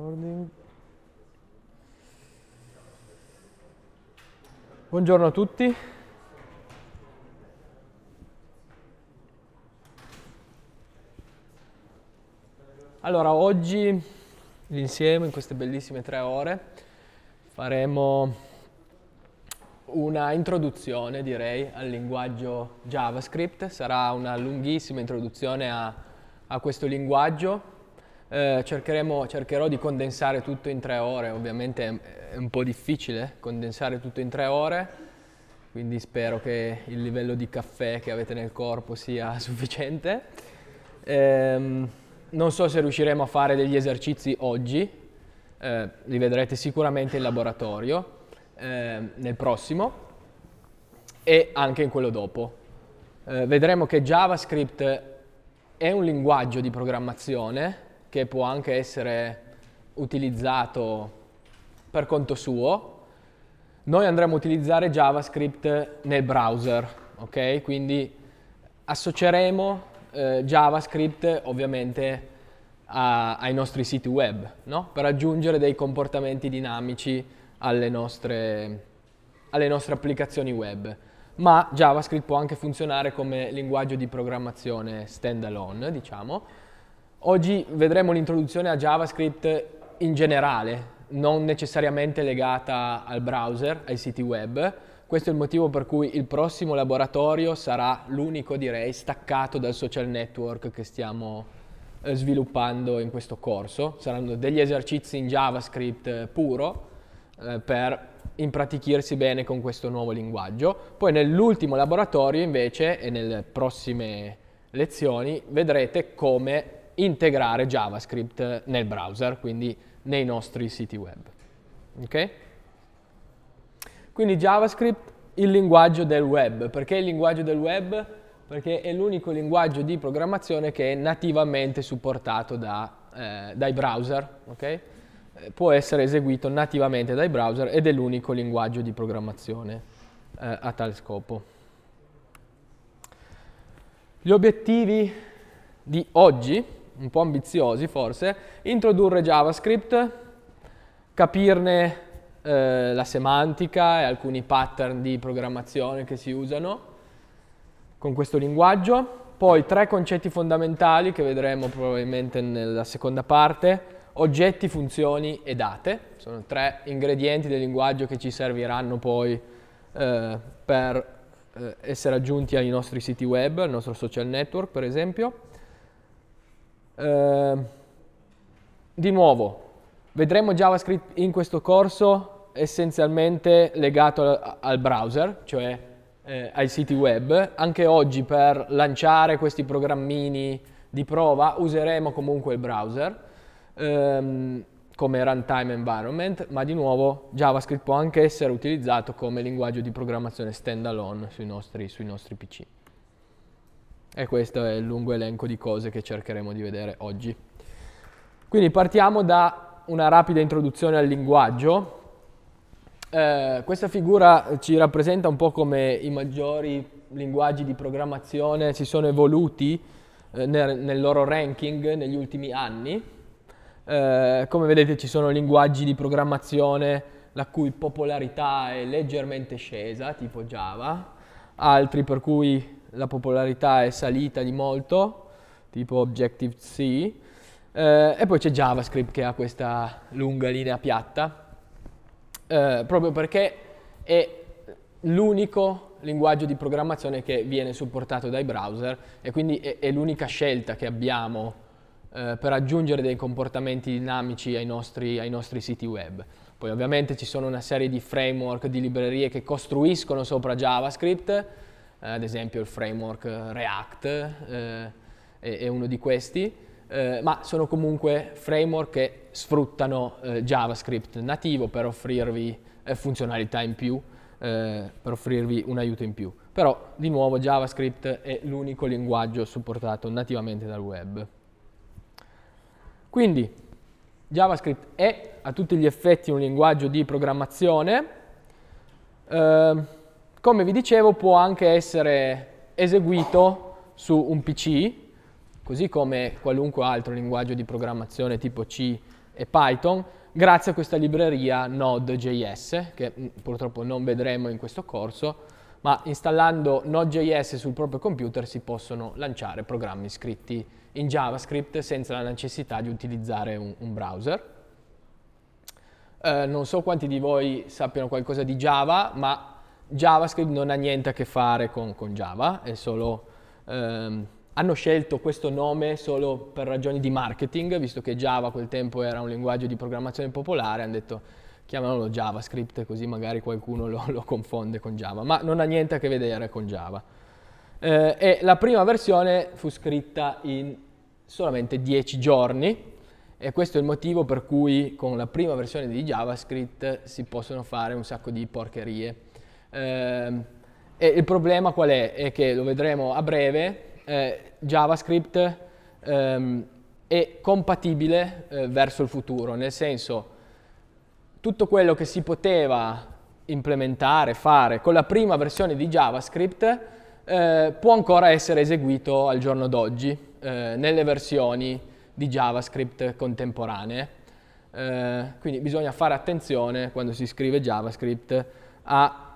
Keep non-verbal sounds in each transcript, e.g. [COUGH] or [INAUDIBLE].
Recording. Buongiorno a tutti. Allora, oggi insieme in queste bellissime tre ore faremo una introduzione, direi, al linguaggio JavaScript. Sarà una lunghissima introduzione a, a questo linguaggio eh, cercherò di condensare tutto in tre ore, ovviamente è un po' difficile condensare tutto in tre ore, quindi spero che il livello di caffè che avete nel corpo sia [LAUGHS] sufficiente. Eh, non so se riusciremo a fare degli esercizi oggi, eh, li vedrete sicuramente in laboratorio, ehm, nel prossimo e anche in quello dopo. Eh, vedremo che JavaScript è un linguaggio di programmazione che può anche essere utilizzato per conto suo, noi andremo a utilizzare JavaScript nel browser, ok? Quindi associeremo eh, JavaScript ovviamente a, ai nostri siti web, no? Per aggiungere dei comportamenti dinamici alle nostre, alle nostre applicazioni web. Ma JavaScript può anche funzionare come linguaggio di programmazione standalone, diciamo, Oggi vedremo l'introduzione a JavaScript in generale, non necessariamente legata al browser, ai siti web. Questo è il motivo per cui il prossimo laboratorio sarà l'unico, direi, staccato dal social network che stiamo eh, sviluppando in questo corso. Saranno degli esercizi in JavaScript eh, puro eh, per impratichirsi bene con questo nuovo linguaggio. Poi nell'ultimo laboratorio invece e nelle prossime lezioni vedrete come integrare JavaScript nel browser, quindi nei nostri siti web. Okay? Quindi JavaScript, il linguaggio del web. Perché il linguaggio del web? Perché è l'unico linguaggio di programmazione che è nativamente supportato da, eh, dai browser. Okay? Eh, può essere eseguito nativamente dai browser ed è l'unico linguaggio di programmazione eh, a tal scopo. Gli obiettivi di oggi un po' ambiziosi forse, introdurre JavaScript, capirne eh, la semantica e alcuni pattern di programmazione che si usano con questo linguaggio, poi tre concetti fondamentali che vedremo probabilmente nella seconda parte, oggetti, funzioni e date, sono tre ingredienti del linguaggio che ci serviranno poi eh, per eh, essere aggiunti ai nostri siti web, al nostro social network per esempio. Ehm, di nuovo, vedremo JavaScript in questo corso essenzialmente legato al, al browser, cioè eh, ai siti web. Anche oggi per lanciare questi programmini di prova useremo comunque il browser ehm, come runtime environment, ma di nuovo JavaScript può anche essere utilizzato come linguaggio di programmazione standalone sui nostri, sui nostri PC. E questo è il lungo elenco di cose che cercheremo di vedere oggi. Quindi partiamo da una rapida introduzione al linguaggio. Eh, questa figura ci rappresenta un po' come i maggiori linguaggi di programmazione si sono evoluti eh, nel, nel, loro ranking negli ultimi anni. Eh, come vedete ci sono linguaggi di programmazione la cui popolarità è leggermente scesa, tipo Java, altri per cui la popolarità è salita di molto, tipo Objective-C, eh, e poi c'è JavaScript che ha questa lunga linea piatta, eh, proprio perché è l'unico linguaggio di programmazione che viene supportato dai browser e quindi è, è l'unica scelta che abbiamo eh, per aggiungere dei comportamenti dinamici ai nostri, ai nostri siti web. Poi ovviamente ci sono una serie di framework, di librerie che costruiscono sopra JavaScript, eh, ad esempio il framework eh, React eh, è, è, uno di questi, eh, ma sono comunque framework che sfruttano eh, JavaScript nativo per offrirvi eh, funzionalità in più, per offrirvi un aiuto in più. Però di nuovo JavaScript è l'unico linguaggio supportato nativamente dal web. Quindi JavaScript è a tutti gli effetti un linguaggio di programmazione, Uh, come vi dicevo può anche essere eseguito su un PC, così come qualunque altro linguaggio di programmazione tipo C e Python, grazie a questa libreria Node.js, che mm, purtroppo non vedremo in questo corso, ma installando Node.js sul proprio computer si possono lanciare programmi scritti in JavaScript senza la necessità di utilizzare un, un browser. Eh, non so quanti di voi sappiano qualcosa di Java, ma JavaScript non ha niente a che fare con, con Java, è solo... Ehm, hanno scelto questo nome solo per ragioni di marketing, visto che Java a quel tempo era un linguaggio di programmazione popolare, hanno detto chiamalo JavaScript così magari qualcuno lo, lo, confonde con Java, ma non ha niente a che vedere con Java. Eh, e la prima versione fu scritta in solamente 10 giorni e questo è il motivo per cui con la prima versione di JavaScript si possono fare un sacco di porcherie eh, e il problema qual è? È che lo vedremo a breve, eh, JavaScript ehm, è compatibile eh, verso il futuro, nel senso tutto quello che si poteva implementare, fare con la prima versione di JavaScript eh, può ancora essere eseguito al giorno d'oggi eh, nelle versioni di JavaScript contemporanee. Eh, quindi bisogna fare attenzione quando si scrive JavaScript a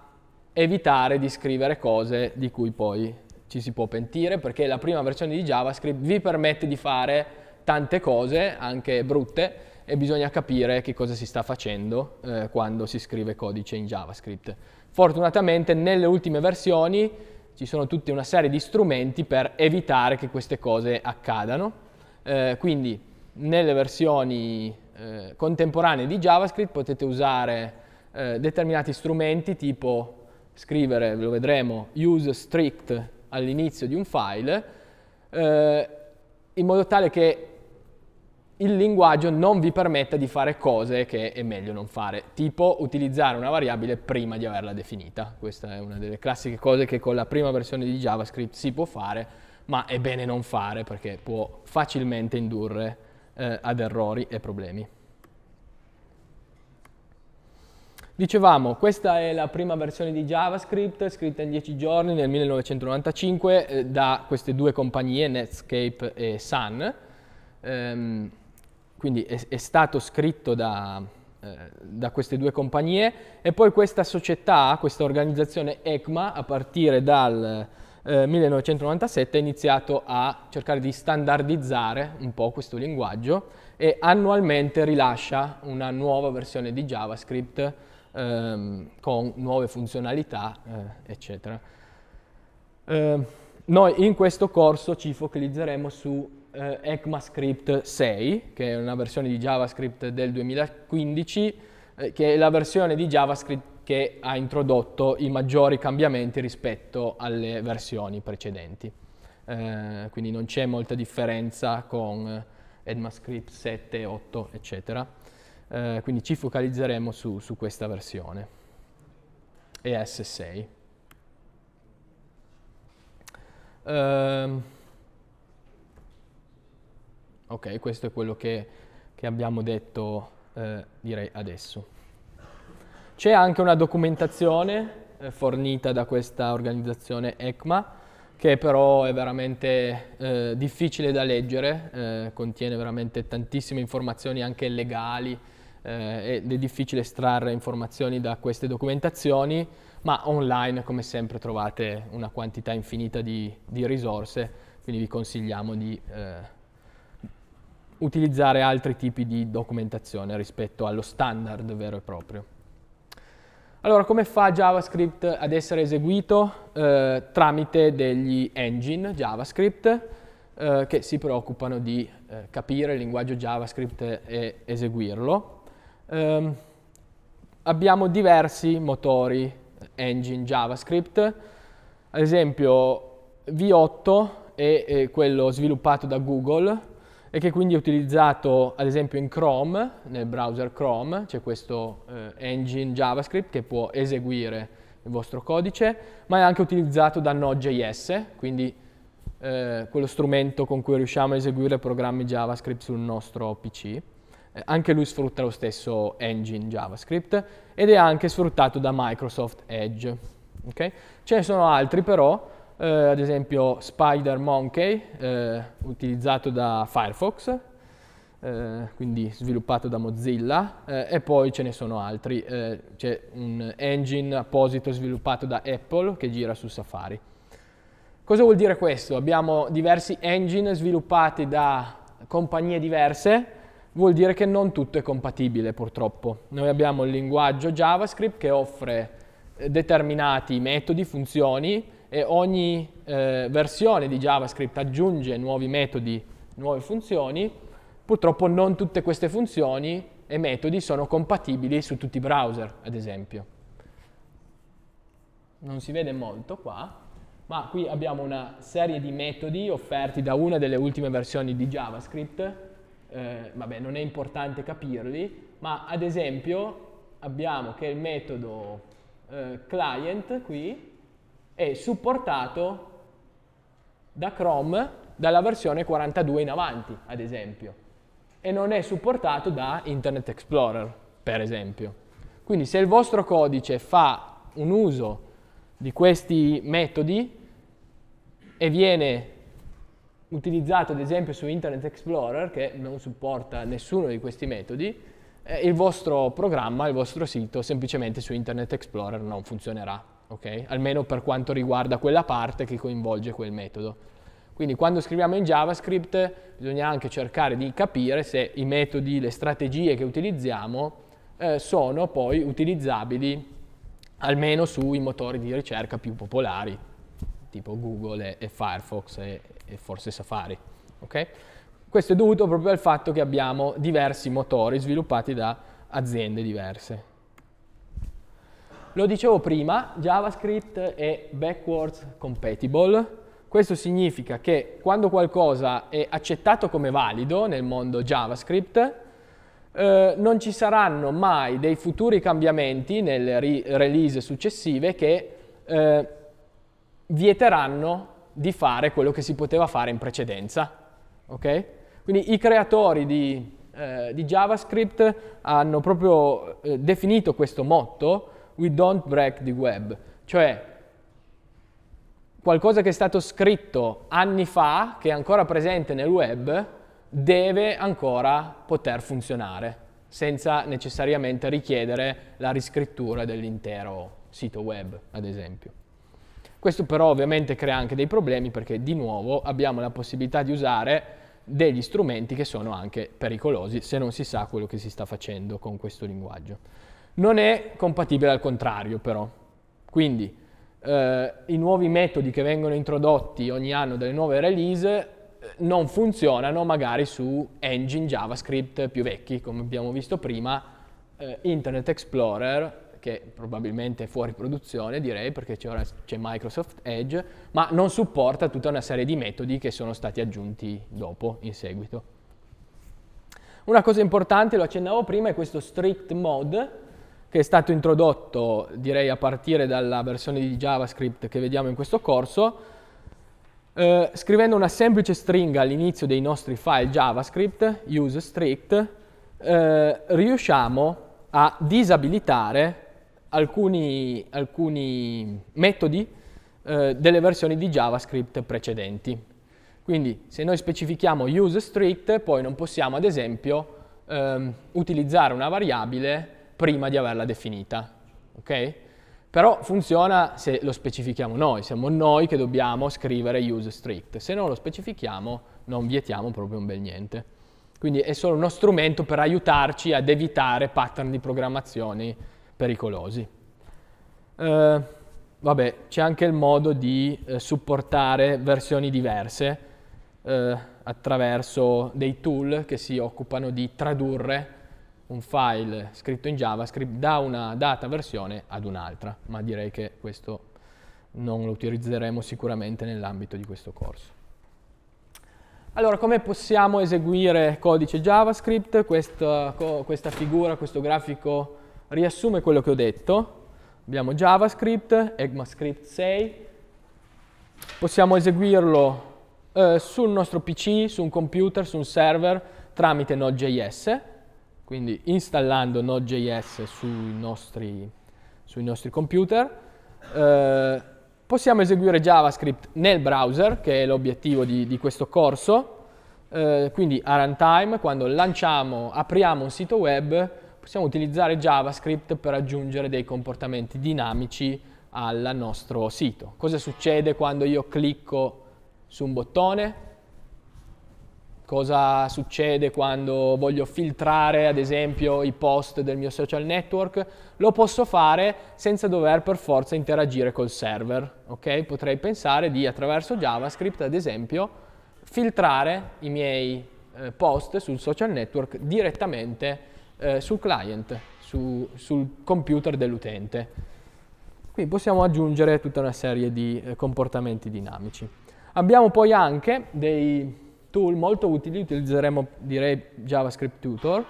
evitare di scrivere cose di cui poi ci si può pentire perché la prima versione di JavaScript vi permette di fare tante cose, anche brutte, e bisogna capire che cosa si sta facendo eh, quando si scrive codice in JavaScript. Fortunatamente nelle ultime versioni ci sono tutta una serie di strumenti per evitare che queste cose accadano, eh, quindi nelle versioni eh, contemporanee di JavaScript potete usare eh, determinati strumenti tipo scrivere, lo vedremo, use strict all'inizio di un file, eh, in modo tale che il linguaggio non vi permetta di fare cose che è meglio non fare, tipo utilizzare una variabile prima di averla definita. Questa è una delle classiche cose che con la prima versione di JavaScript si può fare, ma è bene non fare perché può facilmente indurre eh, ad errori e problemi. Dicevamo, questa è la prima versione di JavaScript scritta in 10 giorni nel 1995 eh, da queste due compagnie, Netscape e Sun. Ehm, quindi è, è, stato scritto da, eh, da, queste due compagnie e poi questa società, questa organizzazione ECMA, a partire dal eh, 1997 ha iniziato a cercare di standardizzare un po' questo linguaggio e annualmente rilascia una nuova versione di JavaScript ehm, con nuove funzionalità, eh, eccetera. Eh, noi in questo corso ci focalizzeremo su eh, ECMAScript 6, che è una versione di JavaScript del 2015, eh, che è la versione di JavaScript che ha introdotto i maggiori cambiamenti rispetto alle versioni precedenti. Eh, quindi non c'è molta differenza con eh, ECMAScript 7, 8, eccetera eh, quindi ci focalizzeremo su, su questa versione, ES6. Uh, ehm, ok, questo è quello che, che abbiamo detto eh, direi adesso. C'è anche una documentazione eh, fornita da questa organizzazione ECMA che però è veramente eh, difficile da leggere, eh, contiene veramente tantissime informazioni anche legali, eh, ed è difficile estrarre informazioni da queste documentazioni, ma online come sempre trovate una quantità infinita di, di risorse, quindi vi consigliamo di eh, utilizzare altri tipi di documentazione rispetto allo standard vero e proprio. Allora, come fa JavaScript ad essere eseguito? Eh, tramite degli engine JavaScript eh, che si preoccupano di eh, capire il linguaggio JavaScript e eseguirlo eh, abbiamo diversi motori engine JavaScript, ad esempio V8 è, è quello sviluppato da Google e che quindi è utilizzato ad esempio in Chrome, nel browser Chrome, c'è questo eh, engine JavaScript che può eseguire il vostro codice, ma è anche utilizzato da Node.js, quindi eh, quello strumento con cui riusciamo a eseguire programmi JavaScript sul nostro PC. Eh, anche lui sfrutta lo stesso engine JavaScript ed è anche sfruttato da Microsoft Edge. Okay? Ce ne sono altri però, eh, ad esempio Spider Monkey, eh, utilizzato da Firefox, eh, quindi sviluppato da Mozilla, eh, e poi ce ne sono altri. Eh, c'è un engine apposito sviluppato da Apple che gira su Safari. Cosa vuol dire questo? Abbiamo diversi engine sviluppati da compagnie diverse, vuol dire che non tutto è compatibile purtroppo. Noi abbiamo il linguaggio JavaScript che offre eh, determinati metodi, funzioni e ogni eh, versione di JavaScript aggiunge nuovi metodi, nuove funzioni. Purtroppo non tutte queste funzioni e metodi sono compatibili su tutti i browser, ad esempio. Non si vede molto qua, ma qui abbiamo una serie di metodi offerti da una delle ultime versioni di JavaScript eh, vabbè non è importante capirli, ma ad esempio abbiamo che il metodo eh, client qui è supportato da Chrome dalla versione 42 in avanti, ad esempio, e non è supportato da Internet Explorer, per esempio. Quindi se il vostro codice fa un uso di questi metodi e viene utilizzato ad esempio su Internet Explorer, che non supporta nessuno di questi metodi, eh, il vostro programma, il vostro sito semplicemente su Internet Explorer non funzionerà, ok? almeno per quanto riguarda quella parte che coinvolge quel metodo. Quindi quando scriviamo in JavaScript bisogna anche cercare di capire se i metodi, le strategie che utilizziamo eh, sono poi utilizzabili almeno sui motori di ricerca più popolari, tipo Google e, e Firefox e, e forse Safari. Okay? Questo è dovuto proprio al fatto che abbiamo diversi motori sviluppati da aziende diverse. Lo dicevo prima, JavaScript è backwards compatible. Questo significa che quando qualcosa è accettato come valido nel mondo JavaScript, eh, non ci saranno mai dei futuri cambiamenti nelle re release successive che eh, vieteranno di fare quello che si poteva fare in precedenza. Okay? Quindi i creatori di, eh, di JavaScript hanno proprio eh, definito questo motto, we don't break the web, cioè qualcosa che è stato scritto anni fa, che è ancora presente nel web, deve ancora poter funzionare, senza necessariamente richiedere la riscrittura dell'intero sito web, ad esempio. Questo però ovviamente crea anche dei problemi perché di nuovo abbiamo la possibilità di usare degli strumenti che sono anche pericolosi se non si sa quello che si sta facendo con questo linguaggio. Non è compatibile al contrario però, quindi eh, i nuovi metodi che vengono introdotti ogni anno dalle nuove release eh, non funzionano magari su engine JavaScript più vecchi, come abbiamo visto prima, eh, Internet Explorer che probabilmente è fuori produzione direi perché c'è Microsoft Edge, ma non supporta tutta una serie di metodi che sono stati aggiunti dopo, in seguito. Una cosa importante, lo accennavo prima, è questo strict mode che è stato introdotto direi a partire dalla versione di JavaScript che vediamo in questo corso, Uh, scrivendo una semplice stringa all'inizio dei nostri file JavaScript, use strict, uh, riusciamo a disabilitare alcuni, alcuni metodi eh, delle versioni di JavaScript precedenti. Quindi se noi specifichiamo use poi non possiamo ad esempio ehm, utilizzare una variabile prima di averla definita. Okay? Però funziona se lo specifichiamo noi, siamo noi che dobbiamo scrivere use Se non lo specifichiamo non vietiamo proprio un bel niente. Quindi è solo uno strumento per aiutarci ad evitare pattern di programmazione pericolosi. Eh, vabbè, c'è anche il modo di eh, supportare versioni diverse eh, attraverso dei tool che si occupano di tradurre un file scritto in JavaScript da una data versione ad un'altra, ma direi che questo non lo utilizzeremo sicuramente nell'ambito di questo corso. Allora, come possiamo eseguire codice JavaScript? Questa, questa figura, questo grafico riassume quello che ho detto. Abbiamo JavaScript, ECMAScript 6, possiamo eseguirlo eh, sul nostro PC, su un computer, su un server, tramite Node.js, quindi installando Node.js sui nostri, sui nostri computer. Eh, possiamo eseguire JavaScript nel browser, che è l'obiettivo di, di, questo corso, eh, quindi a runtime, quando lanciamo, apriamo un sito web, possiamo utilizzare JavaScript per aggiungere dei comportamenti dinamici al nostro sito. Cosa succede quando io clicco su un bottone? Cosa succede quando voglio filtrare, ad esempio, i post del mio social network? Lo posso fare senza dover per forza interagire col server, ok? Potrei pensare di, attraverso JavaScript, ad esempio, filtrare i miei eh, post sul social network direttamente eh, sul client, su, sul computer dell'utente. Qui possiamo aggiungere tutta una serie di eh, comportamenti dinamici. Abbiamo poi anche dei tool molto utili, utilizzeremo direi JavaScript Tutor,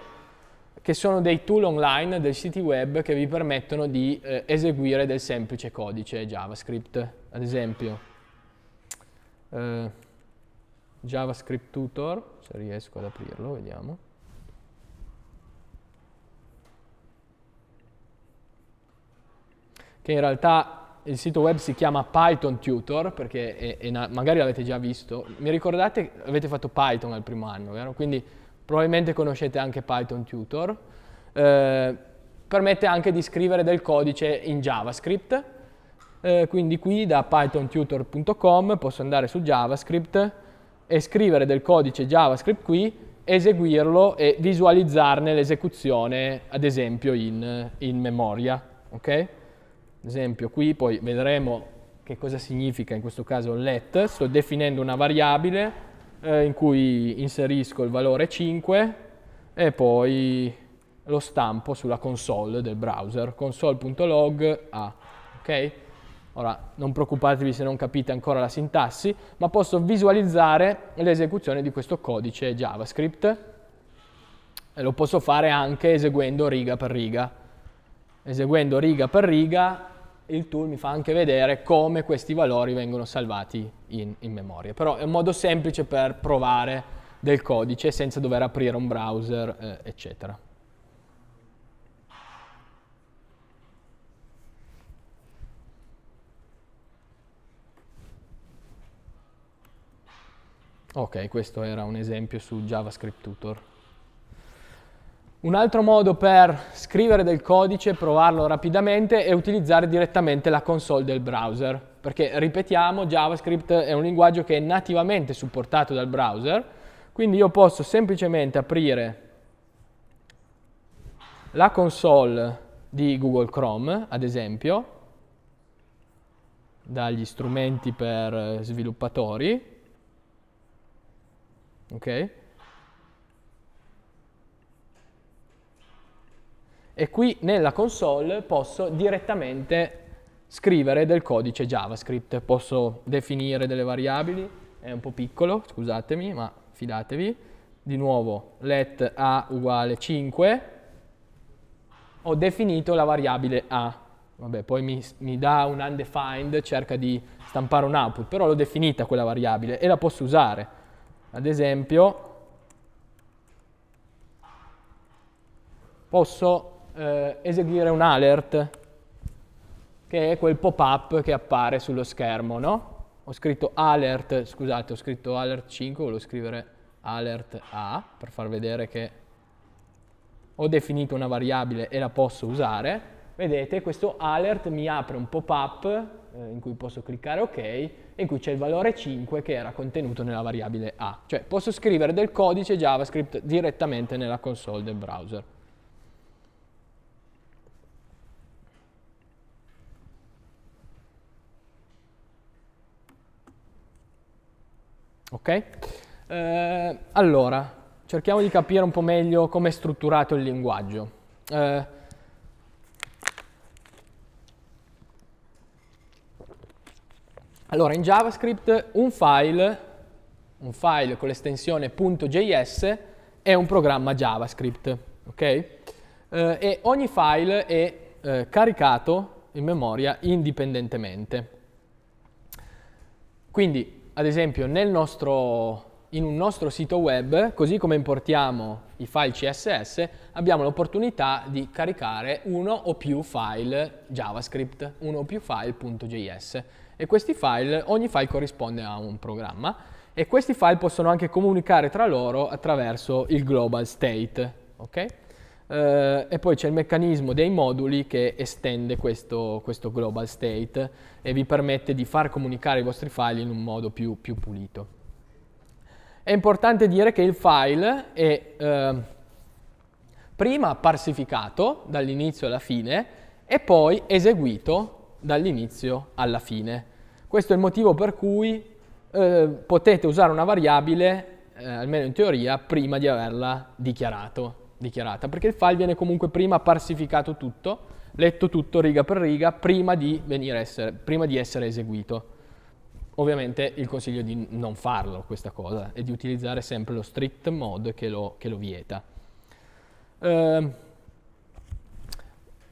che sono dei tool online del siti web che vi permettono di eh, eseguire del semplice codice JavaScript. Ad esempio, eh, JavaScript Tutor, se riesco ad aprirlo, vediamo. che in realtà il sito web si chiama Python Tutor, perché è, è una, magari l'avete già visto. Mi ricordate, avete fatto Python al primo anno, vero? Quindi probabilmente conoscete anche Python Tutor. Eh, permette anche di scrivere del codice in JavaScript. Eh, quindi qui da pythontutor.com posso andare su JavaScript e scrivere del codice JavaScript qui, eseguirlo e visualizzarne l'esecuzione, ad esempio, in, in memoria. Okay? Ad esempio qui poi vedremo che cosa significa in questo caso let, sto definendo una variabile eh, in cui inserisco il valore 5 e poi lo stampo sulla console del browser, console.log a, ok? Ora, non preoccupatevi se non capite ancora la sintassi, ma posso visualizzare l'esecuzione di questo codice JavaScript e lo posso fare anche eseguendo riga per riga. Eseguendo riga per riga il tool mi fa anche vedere come questi valori vengono salvati in, in memoria. Però è un modo semplice per provare del codice senza dover aprire un browser, eh, eccetera. Ok, questo era un esempio su JavaScript Tutor. Un altro modo per scrivere del codice, provarlo rapidamente, è utilizzare direttamente la console del browser. Perché, ripetiamo, JavaScript è un linguaggio che è nativamente supportato dal browser, quindi io posso semplicemente aprire la console di Google Chrome, ad esempio, dagli strumenti per sviluppatori, okay? e qui nella console posso direttamente scrivere del codice JavaScript, posso definire delle variabili, è un po' piccolo, scusatemi, ma fidatevi. Di nuovo let a uguale 5, ho definito la variabile a, vabbè poi mi, mi dà un undefined, cerca di stampare un output, però l'ho definita quella variabile e la posso usare. Ad esempio posso eh, eseguire un alert, che è quel pop-up che appare sullo schermo, no? Ho scritto alert, scusate, ho scritto alert 5, volevo scrivere alert A per far vedere che ho definito una variabile e la posso usare. Vedete, questo alert mi apre un pop-up eh, in cui posso cliccare OK e in cui c'è il valore 5 che era contenuto nella variabile A. Cioè posso scrivere del codice JavaScript direttamente nella console del browser. Ok? Eh, allora, cerchiamo di capire un po' meglio come è strutturato il linguaggio. Eh, allora, in JavaScript un file, un file con l'estensione .js è un programma JavaScript, ok? Eh, e ogni file è eh, caricato in memoria indipendentemente. Quindi ad esempio nostro, in un nostro sito web, così come importiamo i file CSS, abbiamo l'opportunità di caricare uno o più file JavaScript, uno o più file.js e questi file, ogni file corrisponde a un programma e questi file possono anche comunicare tra loro attraverso il global state, okay? eh, e poi c'è il meccanismo dei moduli che estende questo, questo, global state e vi permette di far comunicare i vostri file in un modo più, più pulito. È importante dire che il file è eh, prima parsificato dall'inizio alla fine e poi eseguito dall'inizio alla fine. Questo è il motivo per cui eh, potete usare una variabile, eh, almeno in teoria, prima di averla dichiarato dichiarata, perché il file viene comunque prima parsificato tutto, letto tutto riga per riga, prima di, essere, prima di essere eseguito. Ovviamente il consiglio è di non farlo questa cosa e di utilizzare sempre lo strict mode che lo, che lo vieta. Uh,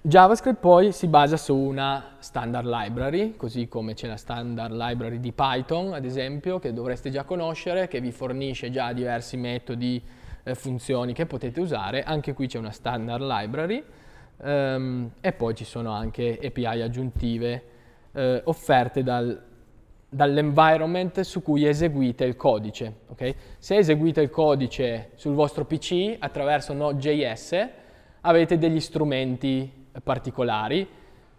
JavaScript poi si basa su una standard library, così come c'è la standard library di Python, ad esempio, che dovreste già conoscere, che vi fornisce già diversi metodi eh, funzioni che potete usare, anche qui c'è una standard library um, e poi ci sono anche API aggiuntive eh, offerte dal, dall'environment su cui eseguite il codice. Okay? Se eseguite il codice sul vostro PC attraverso Node.js avete degli strumenti particolari,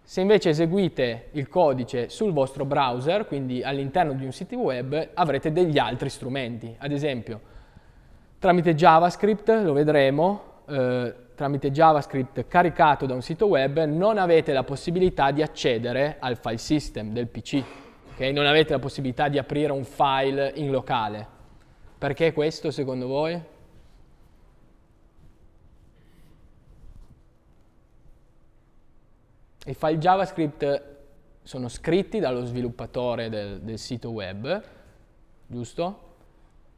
se invece eseguite il codice sul vostro browser, quindi all'interno di un sito web, avrete degli altri strumenti. Ad esempio, Tramite JavaScript, lo vedremo, eh, tramite JavaScript caricato da un sito web non avete la possibilità di accedere al file system del PC, okay? non avete la possibilità di aprire un file in locale. Perché questo secondo voi? I file JavaScript sono scritti dallo sviluppatore del, del sito web, giusto?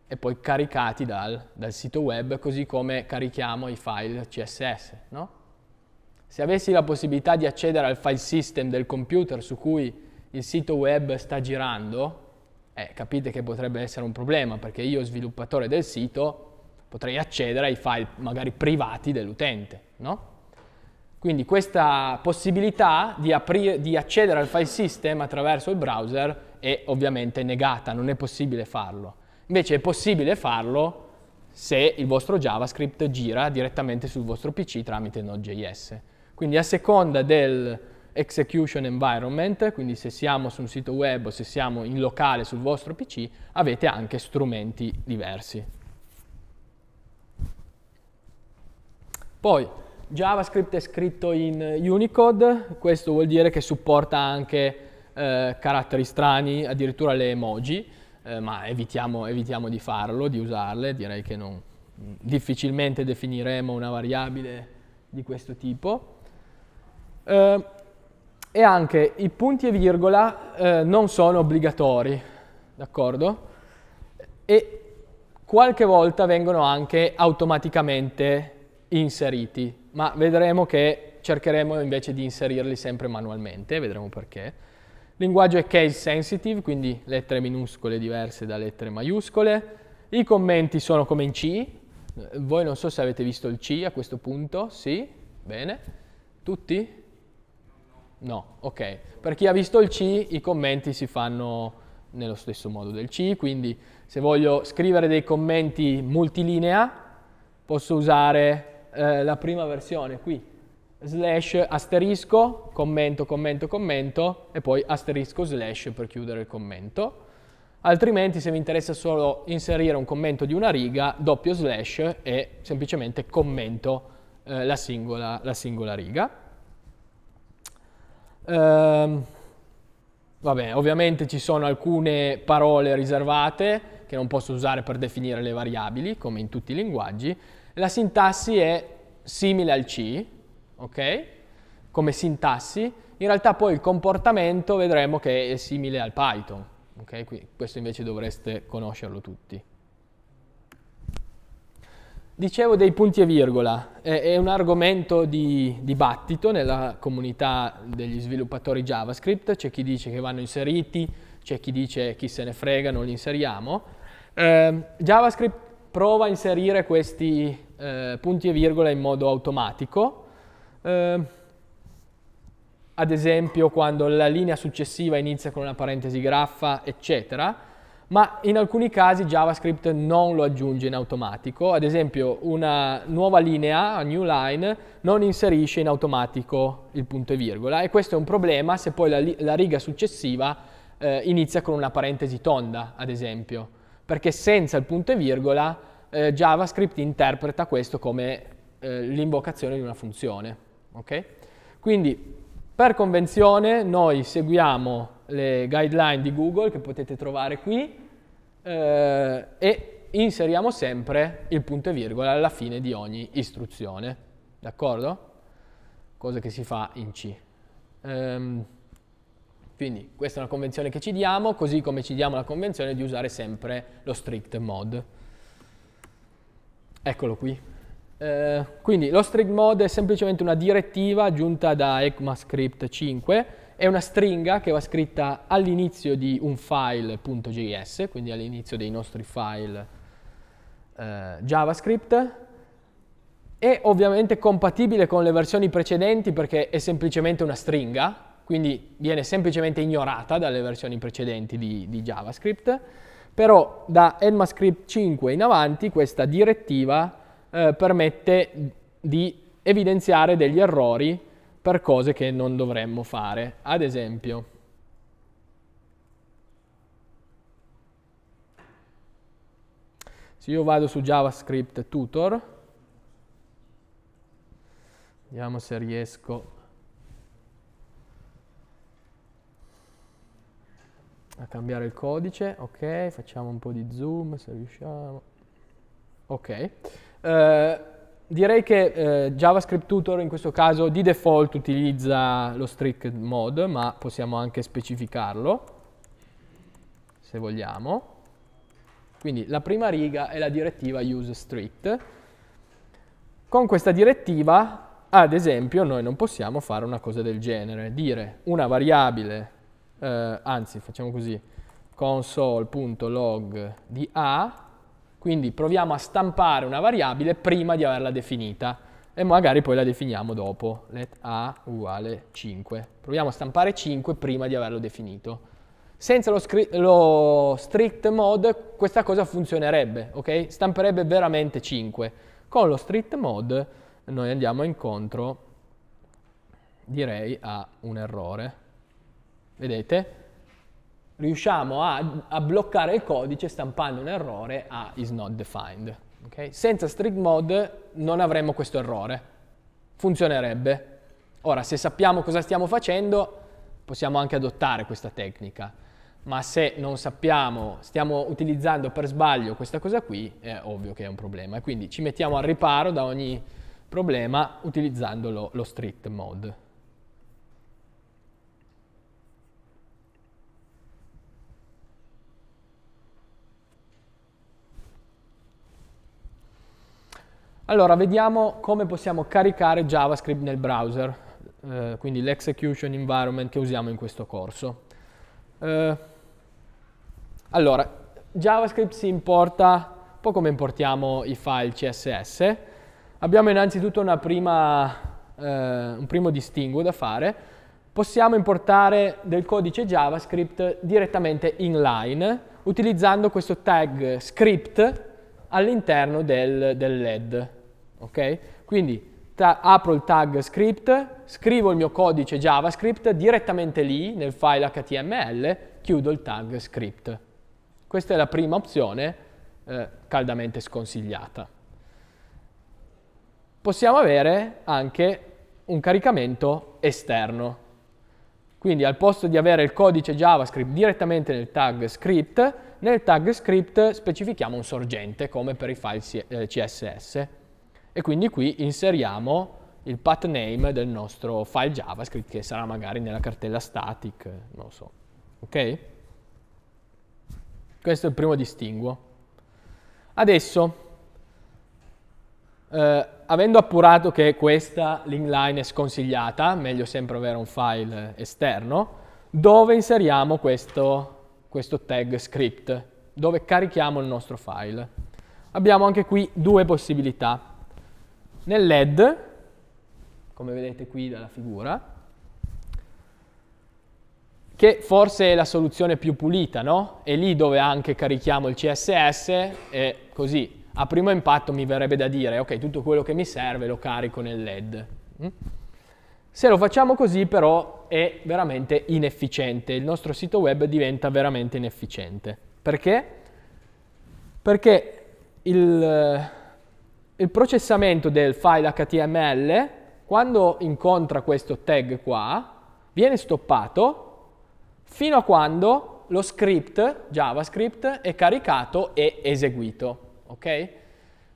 e poi caricati dal, dal, sito web, così come carichiamo i file CSS. No? Se avessi la possibilità di accedere al file system del computer su cui il sito web sta girando, eh, capite che potrebbe essere un problema, perché io, sviluppatore del sito, potrei accedere ai file magari privati dell'utente. No? Quindi questa possibilità di, di, accedere al file system attraverso il browser è ovviamente negata, non è possibile farlo. Invece è possibile farlo se il vostro JavaScript gira direttamente sul vostro PC tramite Node.js. Quindi a seconda dell'execution environment, quindi se siamo su un sito web o se siamo in locale sul vostro PC, avete anche strumenti diversi. Poi JavaScript è scritto in Unicode, questo vuol dire che supporta anche eh, caratteri strani, addirittura le emoji eh, ma evitiamo, evitiamo, di farlo, di usarle, direi che non, mm, difficilmente definiremo una variabile di questo tipo. Eh, e anche i punti e virgola eh, non sono obbligatori, d'accordo? E qualche volta vengono anche automaticamente inseriti, ma vedremo che cercheremo invece di inserirli sempre manualmente, vedremo perché. Linguaggio è case sensitive, quindi lettere minuscole diverse da lettere maiuscole. I commenti sono come in C. Voi non so se avete visto il C a questo punto. Sì? Bene. Tutti? No, ok. Per chi ha visto il C, i commenti si fanno nello stesso modo del C, quindi se voglio scrivere dei commenti multilinea, posso usare eh, la prima versione qui, slash asterisco, commento, commento, commento e poi asterisco slash per chiudere il commento. Altrimenti se mi interessa solo inserire un commento di una riga, doppio slash e semplicemente commento eh, la, singola, la, singola, riga. Ehm, vabbè, ovviamente ci sono alcune parole riservate che non posso usare per definire le variabili, come in tutti i linguaggi. La sintassi è simile al C, ok? Come sintassi, in realtà poi il comportamento vedremo che è simile al Python, ok? questo invece dovreste conoscerlo tutti. Dicevo dei punti e virgola, è, è un argomento di dibattito nella comunità degli sviluppatori JavaScript, c'è chi dice che vanno inseriti, c'è chi dice chi se ne frega, non li inseriamo. Eh, JavaScript prova a inserire questi eh, punti e virgola in modo automatico, eh, ad esempio quando la linea successiva inizia con una parentesi graffa, eccetera, ma in alcuni casi JavaScript non lo aggiunge in automatico, ad esempio una nuova linea, a new line, non inserisce in automatico il punto e virgola e questo è un problema se poi la, la riga successiva eh, inizia con una parentesi tonda, ad esempio, perché senza il punto e virgola eh, JavaScript interpreta questo come eh, l'invocazione di una funzione. Okay? Quindi per convenzione noi seguiamo le guideline di Google che potete trovare qui eh, e inseriamo sempre il punto e virgola alla fine di ogni istruzione, d'accordo? Cosa che si fa in C. Ehm, quindi questa è una convenzione che ci diamo, così come ci diamo la convenzione di usare sempre lo strict mod. Eccolo qui. Eh, quindi lo string mod è semplicemente una direttiva aggiunta da ECMAScript 5, è una stringa che va scritta all'inizio di un file.js, quindi all'inizio dei nostri file eh, JavaScript, è ovviamente compatibile con le versioni precedenti perché è semplicemente una stringa, quindi viene semplicemente ignorata dalle versioni precedenti di, di JavaScript, però da ECMAScript 5 in avanti questa direttiva eh, permette di evidenziare degli errori per cose che non dovremmo fare. Ad esempio, se io vado su JavaScript Tutor, vediamo se riesco a cambiare il codice, ok, facciamo un po' di zoom se riusciamo, ok, eh, direi che eh, JavaScript Tutor in questo caso di default utilizza lo strict mode, ma possiamo anche specificarlo, se vogliamo. Quindi la prima riga è la direttiva use strict. Con questa direttiva ad esempio noi non possiamo fare una cosa del genere, dire una variabile, eh, anzi facciamo così, console.log di A quindi proviamo a stampare una variabile prima di averla definita e magari poi la definiamo dopo, let a uguale 5. Proviamo a stampare 5 prima di averlo definito. Senza lo, lo strict mode questa cosa funzionerebbe, ok? Stamperebbe veramente 5. Con lo strict mode noi andiamo incontro, direi, a un errore. Vedete? riusciamo a, a, bloccare il codice stampando un errore a is not defined. Okay? Senza strict mode non avremmo questo errore, funzionerebbe. Ora, se sappiamo cosa stiamo facendo, possiamo anche adottare questa tecnica, ma se non sappiamo, stiamo utilizzando per sbaglio questa cosa qui, è ovvio che è un problema. E quindi ci mettiamo al riparo da ogni problema utilizzando lo, lo strict mode. Allora, vediamo come possiamo caricare JavaScript nel browser, eh, quindi l'execution environment che usiamo in questo corso. Eh, allora, JavaScript si importa un po' come importiamo i file CSS. Abbiamo innanzitutto prima, eh, un primo distinguo da fare. Possiamo importare del codice JavaScript direttamente inline utilizzando questo tag script all'interno del, del LED. Okay? Quindi apro il tag script, scrivo il mio codice JavaScript direttamente lì nel file HTML, chiudo il tag script. Questa è la prima opzione eh, caldamente sconsigliata. Possiamo avere anche un caricamento esterno. Quindi al posto di avere il codice JavaScript direttamente nel tag script, nel tag script specifichiamo un sorgente come per i file CSS eh, e quindi qui inseriamo il path name del nostro file JavaScript che sarà magari nella cartella static, non lo so. Ok? Questo è il primo distinguo. Adesso, eh, avendo appurato che questa link line è sconsigliata, meglio sempre avere un file esterno, dove inseriamo questo questo tag script dove carichiamo il nostro file. Abbiamo anche qui due possibilità. Nell'head, come vedete qui dalla figura, che forse è la soluzione più pulita, no? È lì dove anche carichiamo il CSS e così a primo impatto mi verrebbe da dire ok, tutto quello che mi serve lo carico nell'head. Mm? Se lo facciamo così però è veramente inefficiente, il nostro sito web diventa veramente inefficiente. Perché? Perché il, il processamento del file HTML, quando incontra questo tag qua, viene stoppato fino a quando lo script JavaScript è caricato e eseguito. Ok?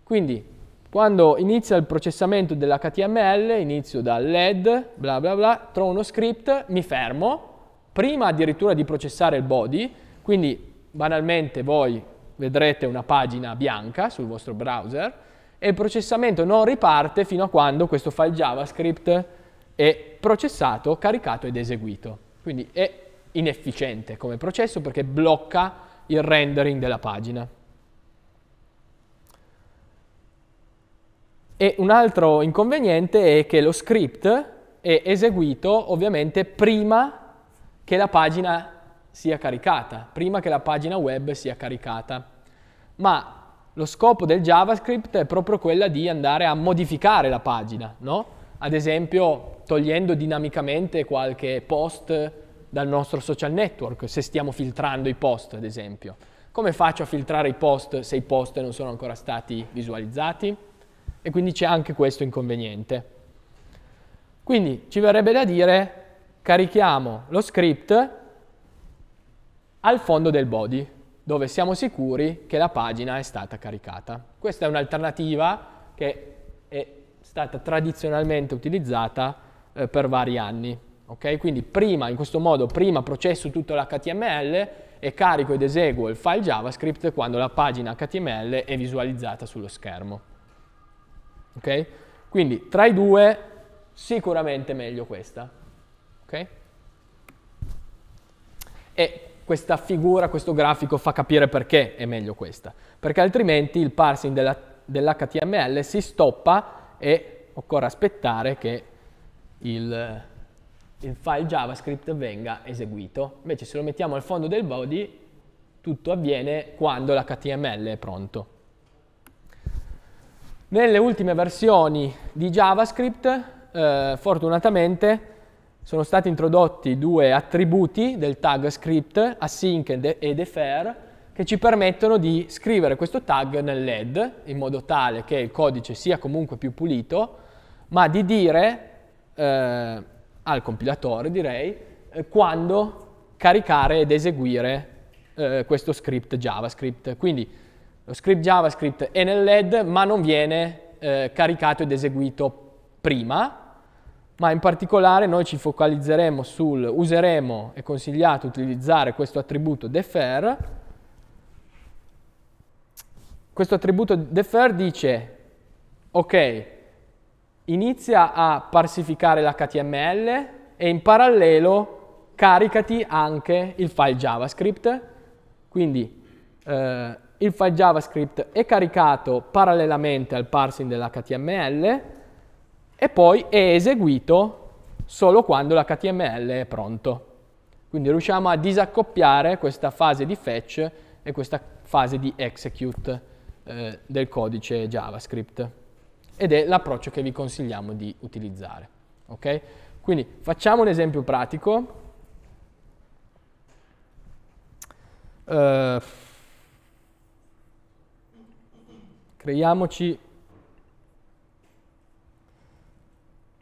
Quindi quando inizia il processamento dell'HTML, inizio dal LED, bla bla bla, trovo uno script, mi fermo, prima addirittura di processare il body, quindi banalmente voi vedrete una pagina bianca sul vostro browser e il processamento non riparte fino a quando questo file JavaScript è processato, caricato ed eseguito. Quindi è inefficiente come processo perché blocca il rendering della pagina. E un altro inconveniente è che lo script è eseguito ovviamente prima che la pagina sia caricata, prima che la pagina web sia caricata. Ma lo scopo del JavaScript è proprio quella di andare a modificare la pagina, no? Ad esempio togliendo dinamicamente qualche post dal nostro social network, se stiamo filtrando i post, ad esempio. Come faccio a filtrare i post se i post non sono ancora stati visualizzati? e quindi c'è anche questo inconveniente. Quindi ci verrebbe da dire carichiamo lo script al fondo del body, dove siamo sicuri che la pagina è stata caricata. Questa è un'alternativa che è stata tradizionalmente utilizzata eh, per vari anni. Okay? Quindi prima, in questo modo, prima processo tutto l'HTML e carico ed eseguo il file JavaScript quando la pagina HTML è visualizzata sullo schermo ok? Quindi tra i due sicuramente meglio questa, ok? E questa figura, questo grafico fa capire perché è meglio questa, perché altrimenti il parsing dell'HTML si stoppa e occorre aspettare che il, il file JavaScript venga eseguito. Invece se lo mettiamo al fondo del body tutto avviene quando l'HTML è pronto. Nelle ultime versioni di JavaScript, eh, fortunatamente, sono stati introdotti due attributi del tag script, async e defer, che ci permettono di scrivere questo tag nell'head, in modo tale che il codice sia comunque più pulito, ma di dire eh, al compilatore, direi, eh, quando caricare ed eseguire eh, questo script JavaScript. Quindi, lo script JavaScript è nel LED ma non viene eh, caricato ed eseguito prima, ma in particolare noi ci focalizzeremo sul useremo, è consigliato utilizzare questo attributo defer. Questo attributo defer dice, ok, inizia a parsificare l'HTML e in parallelo caricati anche il file JavaScript, quindi eh, il file JavaScript è caricato parallelamente al parsing dell'HTML e poi è eseguito solo quando l'HTML è pronto. Quindi riusciamo a disaccoppiare questa fase di fetch e questa fase di execute eh, del codice JavaScript ed è l'approccio che vi consigliamo di utilizzare. Okay? Quindi facciamo un esempio pratico. Uh, Creiamoci,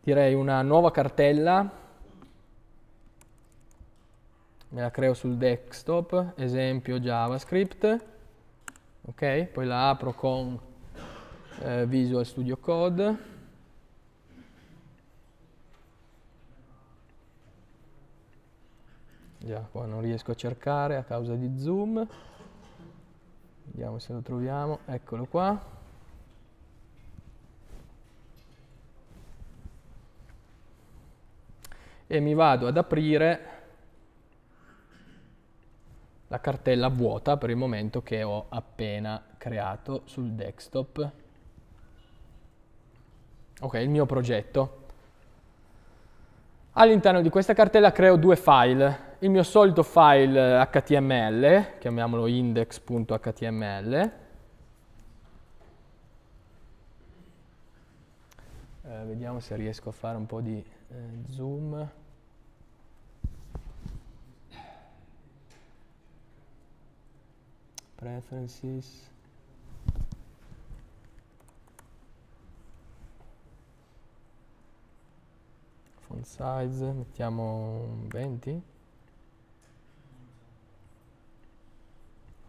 direi, una nuova cartella. Me la creo sul desktop, esempio JavaScript. Ok, poi la apro con eh, Visual Studio Code. Già, qua non riesco a cercare a causa di zoom. Vediamo se lo troviamo. Eccolo qua. e mi vado ad aprire la cartella vuota per il momento che ho appena creato sul desktop. Ok, il mio progetto. All'interno di questa cartella creo due file. Il mio solito file HTML, chiamiamolo index.html, Eh, vediamo se riesco a fare un po' di eh, zoom. Preferences. Font size, mettiamo 20.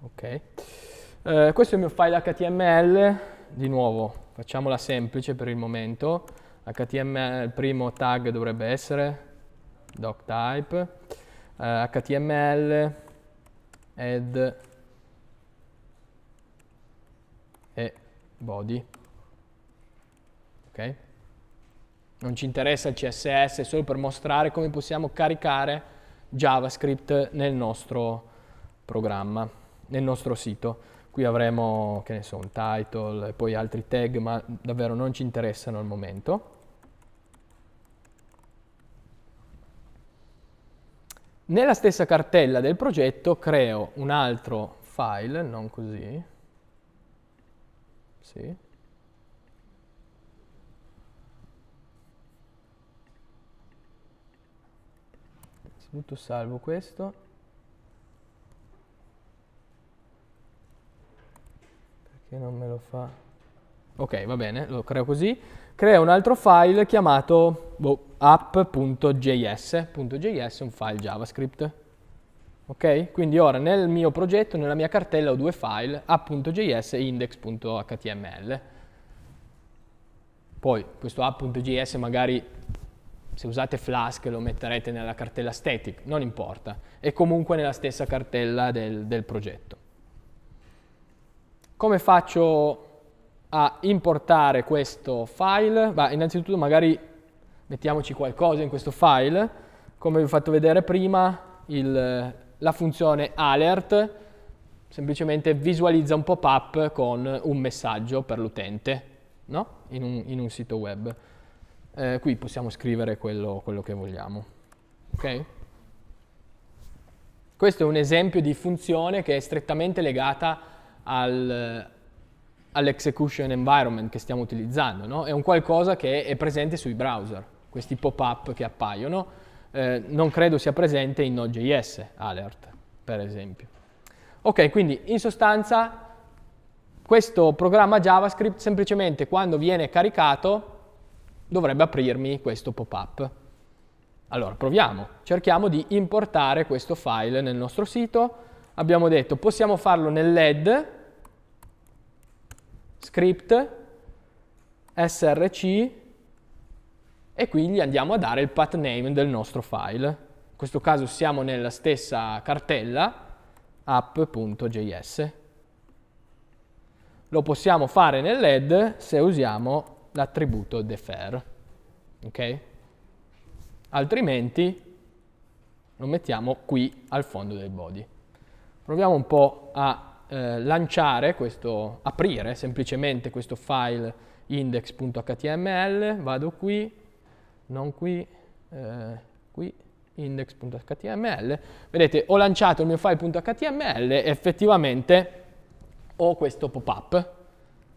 Ok. Eh, questo è il mio file HTML, di nuovo facciamola semplice per il momento, HTML, il primo tag dovrebbe essere doctype, eh, HTML, add e body. Ok? Non ci interessa il CSS, è solo per mostrare come possiamo caricare JavaScript nel nostro programma, nel nostro sito. Qui avremo, che ne so, un title e poi altri tag, ma davvero non ci interessano al momento. Nella stessa cartella del progetto creo un altro file, non così, sì. Innanzitutto salvo questo che non me lo fa. Ok, va bene, lo creo così. Creo un altro file chiamato boh, app.js. .js è un file JavaScript. Ok? Quindi ora nel mio progetto, nella mia cartella ho due file, app.js e index.html. Poi questo app.js magari se usate Flask lo metterete nella cartella static, non importa, è comunque nella stessa cartella del, del progetto. Come faccio a importare questo file? Beh, innanzitutto magari mettiamoci qualcosa in questo file. Come vi ho fatto vedere prima, il, la funzione alert semplicemente visualizza un pop-up con un messaggio per l'utente no? in, in, un, sito web. Eh, qui possiamo scrivere quello, quello che vogliamo. Okay? Questo è un esempio di funzione che è strettamente legata a al, all'execution environment che stiamo utilizzando, no? è un qualcosa che è presente sui browser, questi pop-up che appaiono, eh, non credo sia presente in Node.js alert, per esempio. Ok, quindi in sostanza questo programma JavaScript semplicemente quando viene caricato dovrebbe aprirmi questo pop-up. Allora, proviamo. Cerchiamo di importare questo file nel nostro sito. Abbiamo detto possiamo farlo nell'head, script src e qui gli andiamo a dare il path name del nostro file. In questo caso siamo nella stessa cartella app.js. Lo possiamo fare nell'head se usiamo l'attributo defer. Ok? Altrimenti lo mettiamo qui al fondo del body. Proviamo un po' a eh, lanciare questo, aprire semplicemente questo file index.html, vado qui, non qui, eh, qui, index.html, vedete ho lanciato il mio file.html e effettivamente ho questo pop-up,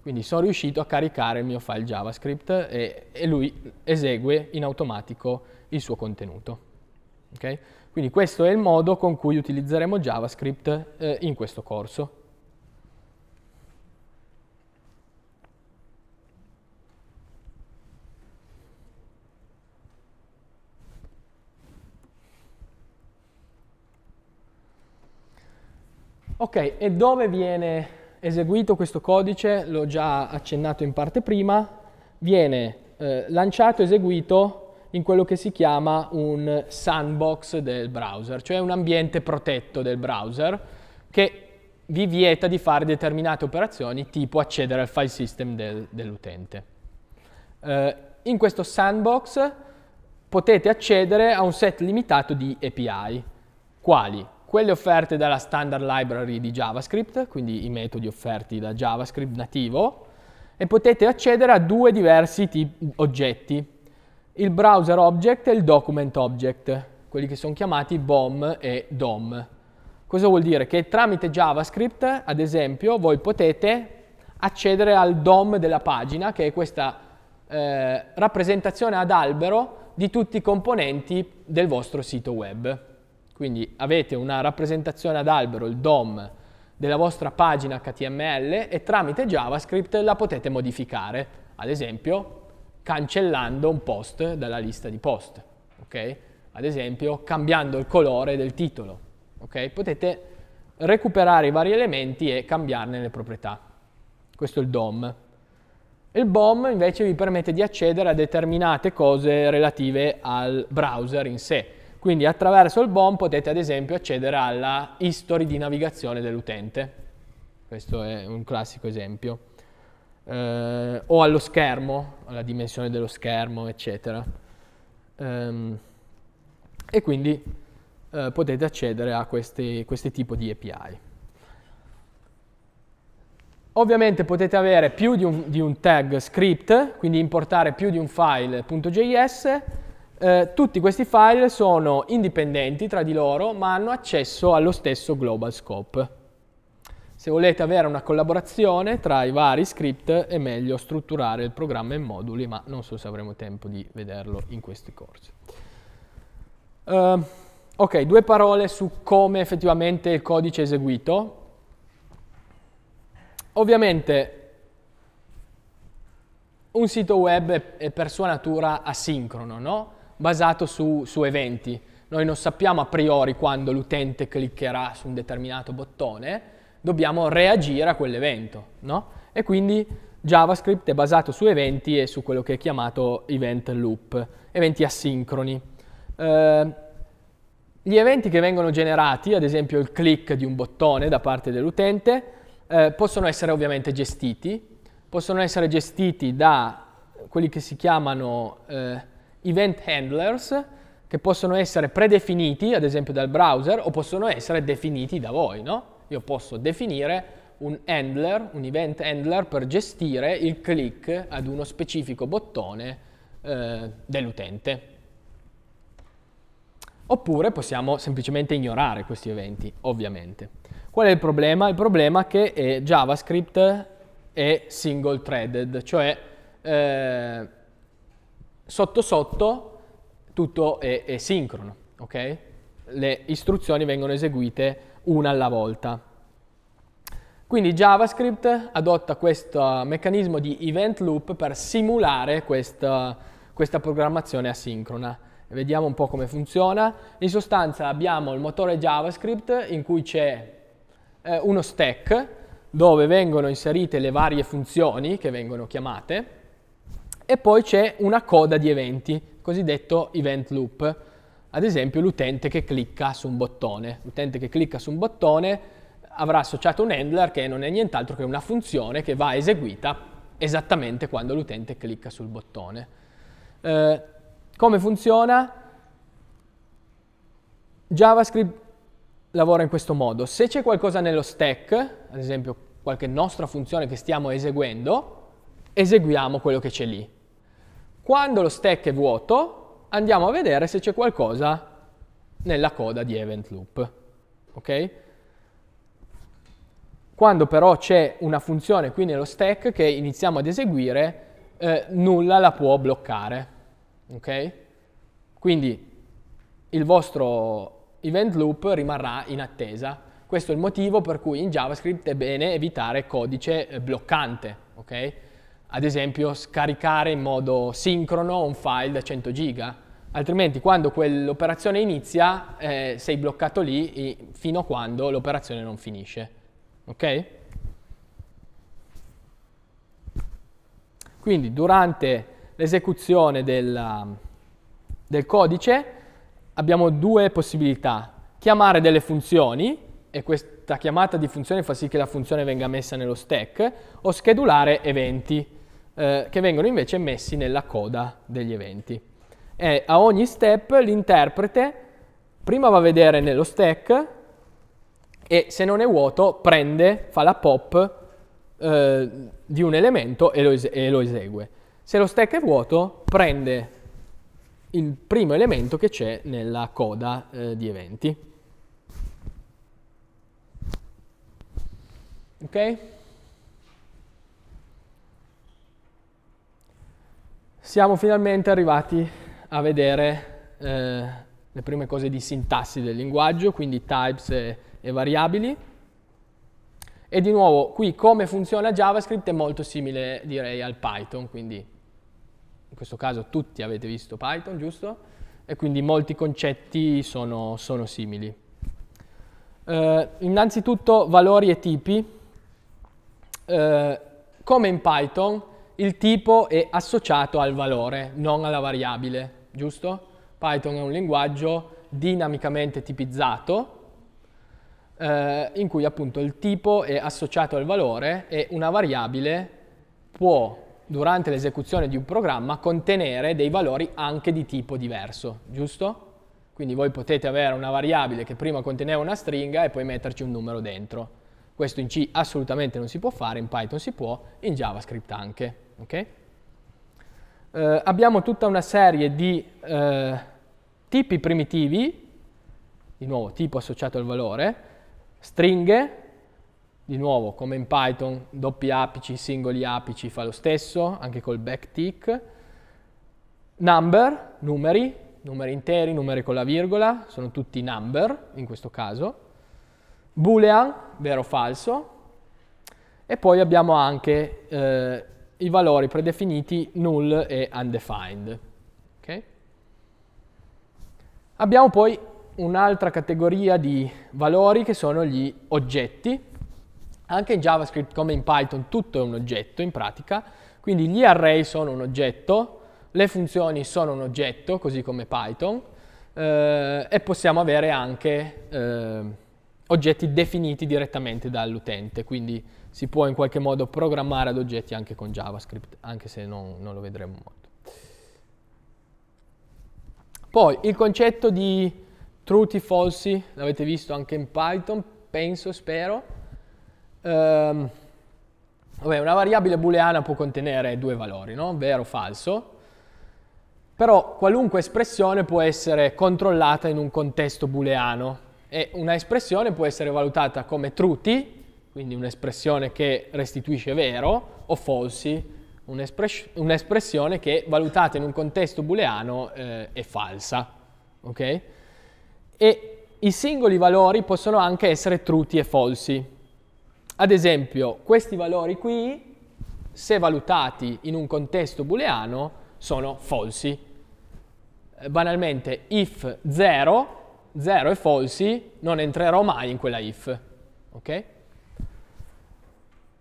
quindi sono riuscito a caricare il mio file JavaScript e, e lui esegue in automatico il suo contenuto. Okay? Quindi questo è il modo con cui utilizzeremo JavaScript eh, in questo corso. Ok, e dove viene eseguito questo codice? L'ho già accennato in parte prima. Viene eh, lanciato, eseguito in quello che si chiama un sandbox del browser, cioè un ambiente protetto del browser che vi vieta di fare determinate operazioni tipo accedere al file system del, dell'utente. Eh, in questo sandbox potete accedere a un set limitato di API, quali quelle offerte dalla standard library di JavaScript, quindi i metodi offerti da JavaScript nativo, e potete accedere a due diversi oggetti, il browser object e il document object, quelli che sono chiamati BOM e DOM. Cosa vuol dire? Che tramite JavaScript, ad esempio, voi potete accedere al DOM della pagina, che è questa eh, rappresentazione ad albero di tutti i componenti del vostro sito web. Quindi avete una rappresentazione ad albero, il DOM, della vostra pagina HTML e tramite JavaScript la potete modificare, ad esempio cancellando un post dalla lista di post, okay? ad esempio cambiando il colore del titolo. Okay? Potete recuperare i vari elementi e cambiarne le proprietà. Questo è il DOM. Il BOM invece vi permette di accedere a determinate cose relative al browser in sé quindi attraverso il BOM potete ad esempio accedere alla history di navigazione dell'utente. Questo è un classico esempio. Eh, o allo schermo, alla dimensione dello schermo, eccetera. Um, e quindi eh, potete accedere a questi, questi tipi di API. Ovviamente potete avere più di un, di un tag script, quindi importare più di un file.js eh, tutti questi file sono indipendenti tra di loro ma hanno accesso allo stesso global scope. Se volete avere una collaborazione tra i vari script è meglio strutturare il programma in moduli ma non so se avremo tempo di vederlo in questi corsi. Uh, ok, due parole su come effettivamente il codice è eseguito. Ovviamente un sito web è per sua natura asincrono, no? basato su, su eventi. Noi non sappiamo a priori quando l'utente cliccherà su un determinato bottone, dobbiamo reagire a quell'evento, no? E quindi JavaScript è basato su eventi e su quello che è chiamato event loop, eventi asincroni. Eh, gli eventi che vengono generati, ad esempio il click di un bottone da parte dell'utente, eh, possono essere ovviamente gestiti, possono essere gestiti da quelli che si chiamano eh, event handlers che possono essere predefiniti, ad esempio dal browser, o possono essere definiti da voi, no? Io posso definire un handler, un event handler per gestire il click ad uno specifico bottone eh, dell'utente. Oppure possiamo semplicemente ignorare questi eventi, ovviamente. Qual è il problema? Il problema è che è eh, JavaScript è single threaded, cioè eh, sotto sotto tutto è, è sincrono, ok? Le istruzioni vengono eseguite una alla volta. Quindi JavaScript adotta questo meccanismo di event loop per simulare questa, questa programmazione asincrona. Vediamo un po' come funziona. In sostanza abbiamo il motore JavaScript in cui c'è eh, uno stack dove vengono inserite le varie funzioni che vengono chiamate e poi c'è una coda di eventi, cosiddetto event loop. Ad esempio l'utente che clicca su un bottone. L'utente che clicca su un bottone avrà associato un handler che non è nient'altro che una funzione che va eseguita esattamente quando l'utente clicca sul bottone. Eh, come funziona? JavaScript lavora in questo modo. Se c'è qualcosa nello stack, ad esempio qualche nostra funzione che stiamo eseguendo, eseguiamo quello che c'è lì. Quando lo stack è vuoto, andiamo a vedere se c'è qualcosa nella coda di event loop. Okay? Quando però c'è una funzione qui nello stack che iniziamo ad eseguire, eh, nulla la può bloccare. Okay? Quindi il vostro event loop rimarrà in attesa. Questo è il motivo per cui in JavaScript è bene evitare codice eh, bloccante. Okay? ad esempio scaricare in modo sincrono un file da 100 giga, altrimenti quando quell'operazione inizia eh, sei bloccato lì fino a quando l'operazione non finisce. Ok? Quindi durante l'esecuzione del, del codice abbiamo due possibilità, chiamare delle funzioni e questa chiamata di funzioni fa sì che la funzione venga messa nello stack o schedulare eventi eh, che vengono invece messi nella coda degli eventi. E a ogni step l'interprete prima va a vedere nello stack e se non è vuoto prende, fa la pop eh, di un elemento e lo, e lo esegue. Se lo stack è vuoto prende il primo elemento che c'è nella coda eh, di eventi. Ok? siamo finalmente arrivati a vedere eh, le prime cose di sintassi del linguaggio, quindi types e, e, variabili. E di nuovo, qui come funziona JavaScript è molto simile, direi, al Python, quindi in questo caso tutti avete visto Python, giusto? E quindi molti concetti sono, sono simili. Eh, innanzitutto valori e tipi. Eh, come in Python, il tipo è associato al valore, non alla variabile, giusto? Python è un linguaggio dinamicamente tipizzato, eh, in cui appunto il tipo è associato al valore e una variabile può, durante l'esecuzione di un programma, contenere dei valori anche di tipo diverso, giusto? Quindi voi potete avere una variabile che prima conteneva una stringa e poi metterci un numero dentro. Questo in C assolutamente non si può fare, in Python si può, in JavaScript anche. Okay? Eh, abbiamo tutta una serie di eh, tipi primitivi, di nuovo tipo associato al valore, stringhe, di nuovo come in Python, doppi apici, singoli apici fa lo stesso, anche col backtick, number, numeri, numeri interi, numeri con la virgola, sono tutti number in questo caso, boolean, vero o falso, e poi abbiamo anche eh, i valori predefiniti null e undefined. Okay? Abbiamo poi un'altra categoria di valori che sono gli oggetti. Anche in JavaScript come in Python tutto è un oggetto in pratica, quindi gli array sono un oggetto, le funzioni sono un oggetto, così come Python, eh, e possiamo avere anche eh, oggetti definiti direttamente dall'utente, quindi si può in qualche modo programmare ad oggetti anche con JavaScript, anche se non, non lo vedremo molto. Poi il concetto di truti falsi, l'avete visto anche in Python, penso, spero. Um, vabbè, una variabile booleana può contenere due valori, no? vero o falso, però qualunque espressione può essere controllata in un contesto booleano e una espressione può essere valutata come truti quindi un'espressione che restituisce vero, o falsi, un'espressione che valutata in un contesto booleano eh, è falsa. Okay? E i singoli valori possono anche essere truti e falsi. Ad esempio, questi valori qui, se valutati in un contesto booleano, sono falsi. Eh, banalmente, if 0, 0 è falsi, non entrerò mai in quella if. Okay?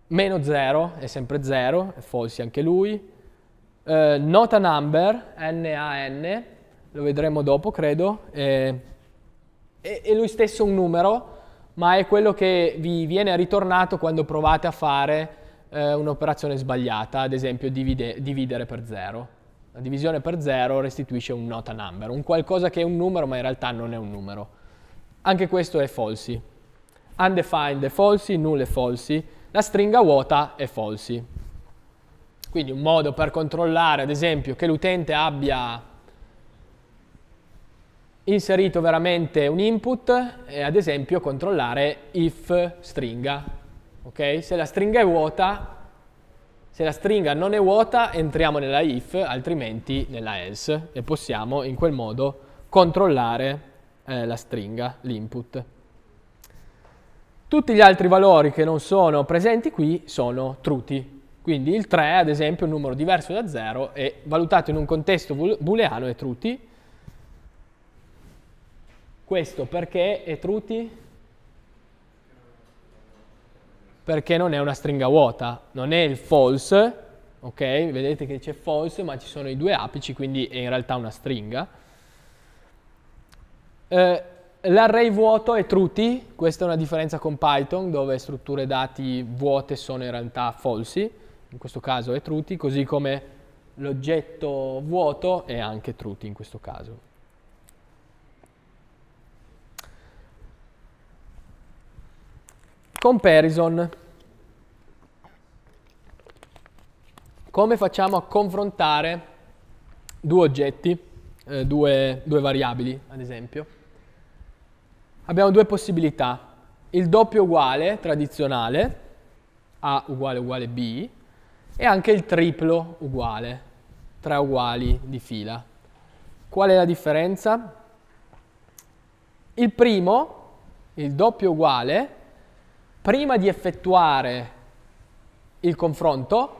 meno 0 è sempre 0, è false anche lui. Eh, nota number, n-a-n, lo vedremo dopo credo, è, eh, è, è lui stesso un numero, ma è quello che vi viene ritornato quando provate a fare eh, un'operazione sbagliata, ad esempio divide, dividere per 0. La divisione per 0 restituisce un nota number, un qualcosa che è un numero ma in realtà non è un numero. Anche questo è falsi. Undefined è falsi, null è falsi la stringa vuota è falsy. Quindi un modo per controllare, ad esempio, che l'utente abbia inserito veramente un input è ad esempio controllare if stringa. Okay? Se la stringa è vuota, se la stringa non è vuota entriamo nella if, altrimenti nella else e possiamo in quel modo controllare eh, la stringa, l'input. Tutti gli altri valori che non sono presenti qui sono truti. Quindi il 3, ad esempio, è un numero diverso da 0 e valutato in un contesto booleano è truti. Questo perché è truti? Perché non è una stringa vuota, non è il false, ok? Vedete che c'è false ma ci sono i due apici, quindi è in realtà una stringa. Eh, L'array vuoto è truti, questa è una differenza con Python dove strutture dati vuote sono in realtà falsi, in questo caso è truti, così come l'oggetto vuoto è anche truti in questo caso. Comparison. Come facciamo a confrontare due oggetti, eh, due, due variabili ad esempio? abbiamo due possibilità. Il doppio uguale, tradizionale, A uguale uguale B, e anche il triplo uguale, tre uguali di fila. Qual è la differenza? Il primo, il doppio uguale, prima di effettuare il confronto,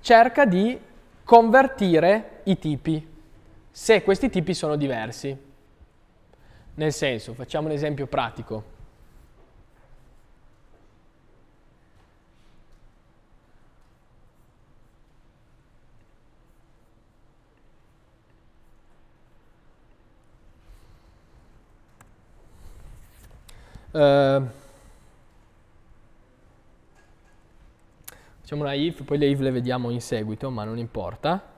cerca di convertire i tipi, se questi tipi sono diversi. Nel senso, facciamo un esempio pratico. Uh, facciamo una if, poi le if le vediamo in seguito, ma non importa.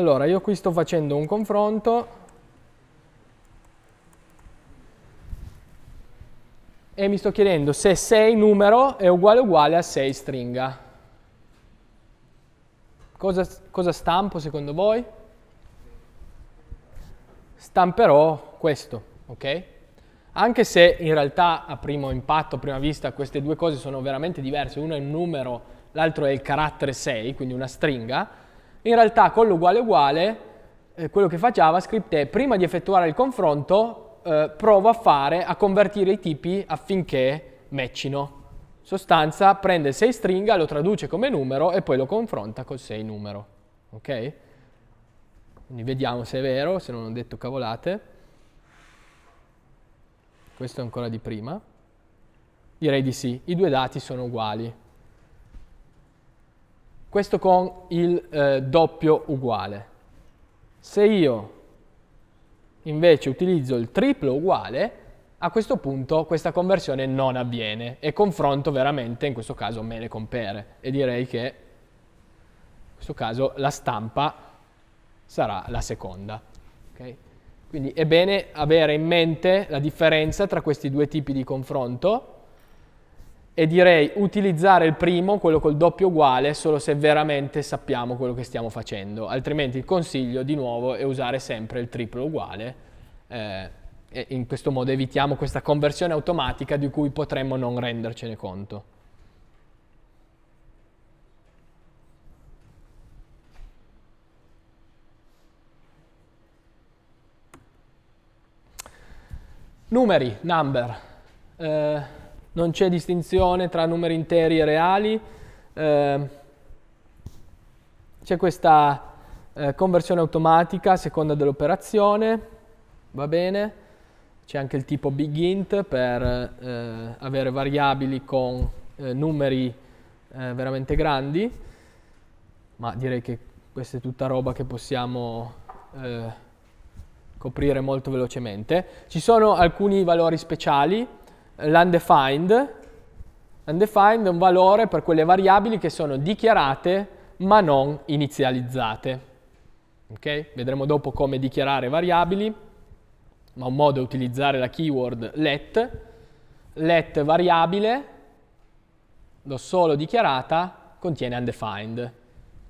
Allora, io qui sto facendo un confronto e mi sto chiedendo se 6 numero è uguale uguale a 6 stringa. Cosa, cosa stampo secondo voi? Stamperò questo, ok? Anche se in realtà a primo impatto, a prima vista, queste due cose sono veramente diverse. Uno è un numero, l'altro è il carattere 6, quindi una stringa in realtà con l'uguale uguale eh, quello che fa JavaScript è prima di effettuare il confronto eh, provo a fare, a convertire i tipi affinché matchino. In sostanza prende 6 stringa, lo traduce come numero e poi lo confronta col 6 numero. Ok? Quindi vediamo se è vero, se non ho detto cavolate. Questo è ancora di prima. Direi di sì, i due dati sono uguali questo con il eh, doppio uguale. Se io invece utilizzo il triplo uguale, a questo punto questa conversione non avviene e confronto veramente in questo caso me con compere e direi che in questo caso la stampa sarà la seconda. Okay? Quindi è bene avere in mente la differenza tra questi due tipi di confronto e direi utilizzare il primo, quello col doppio uguale, solo se veramente sappiamo quello che stiamo facendo, altrimenti il consiglio di nuovo è usare sempre il triplo uguale eh, e in questo modo evitiamo questa conversione automatica di cui potremmo non rendercene conto. Numeri, number. Eh, non c'è distinzione tra numeri interi e reali, eh, c'è questa eh, conversione automatica a seconda dell'operazione, va bene, c'è anche il tipo bigInt per eh, avere variabili con eh, numeri eh, veramente grandi, ma direi che questa è tutta roba che possiamo eh, coprire molto velocemente. Ci sono alcuni valori speciali, l'undefined. Undefined è un valore per quelle variabili che sono dichiarate ma non inizializzate. Okay? Vedremo dopo come dichiarare variabili, ma un modo è utilizzare la keyword let, let variabile, l'ho solo dichiarata, contiene undefined.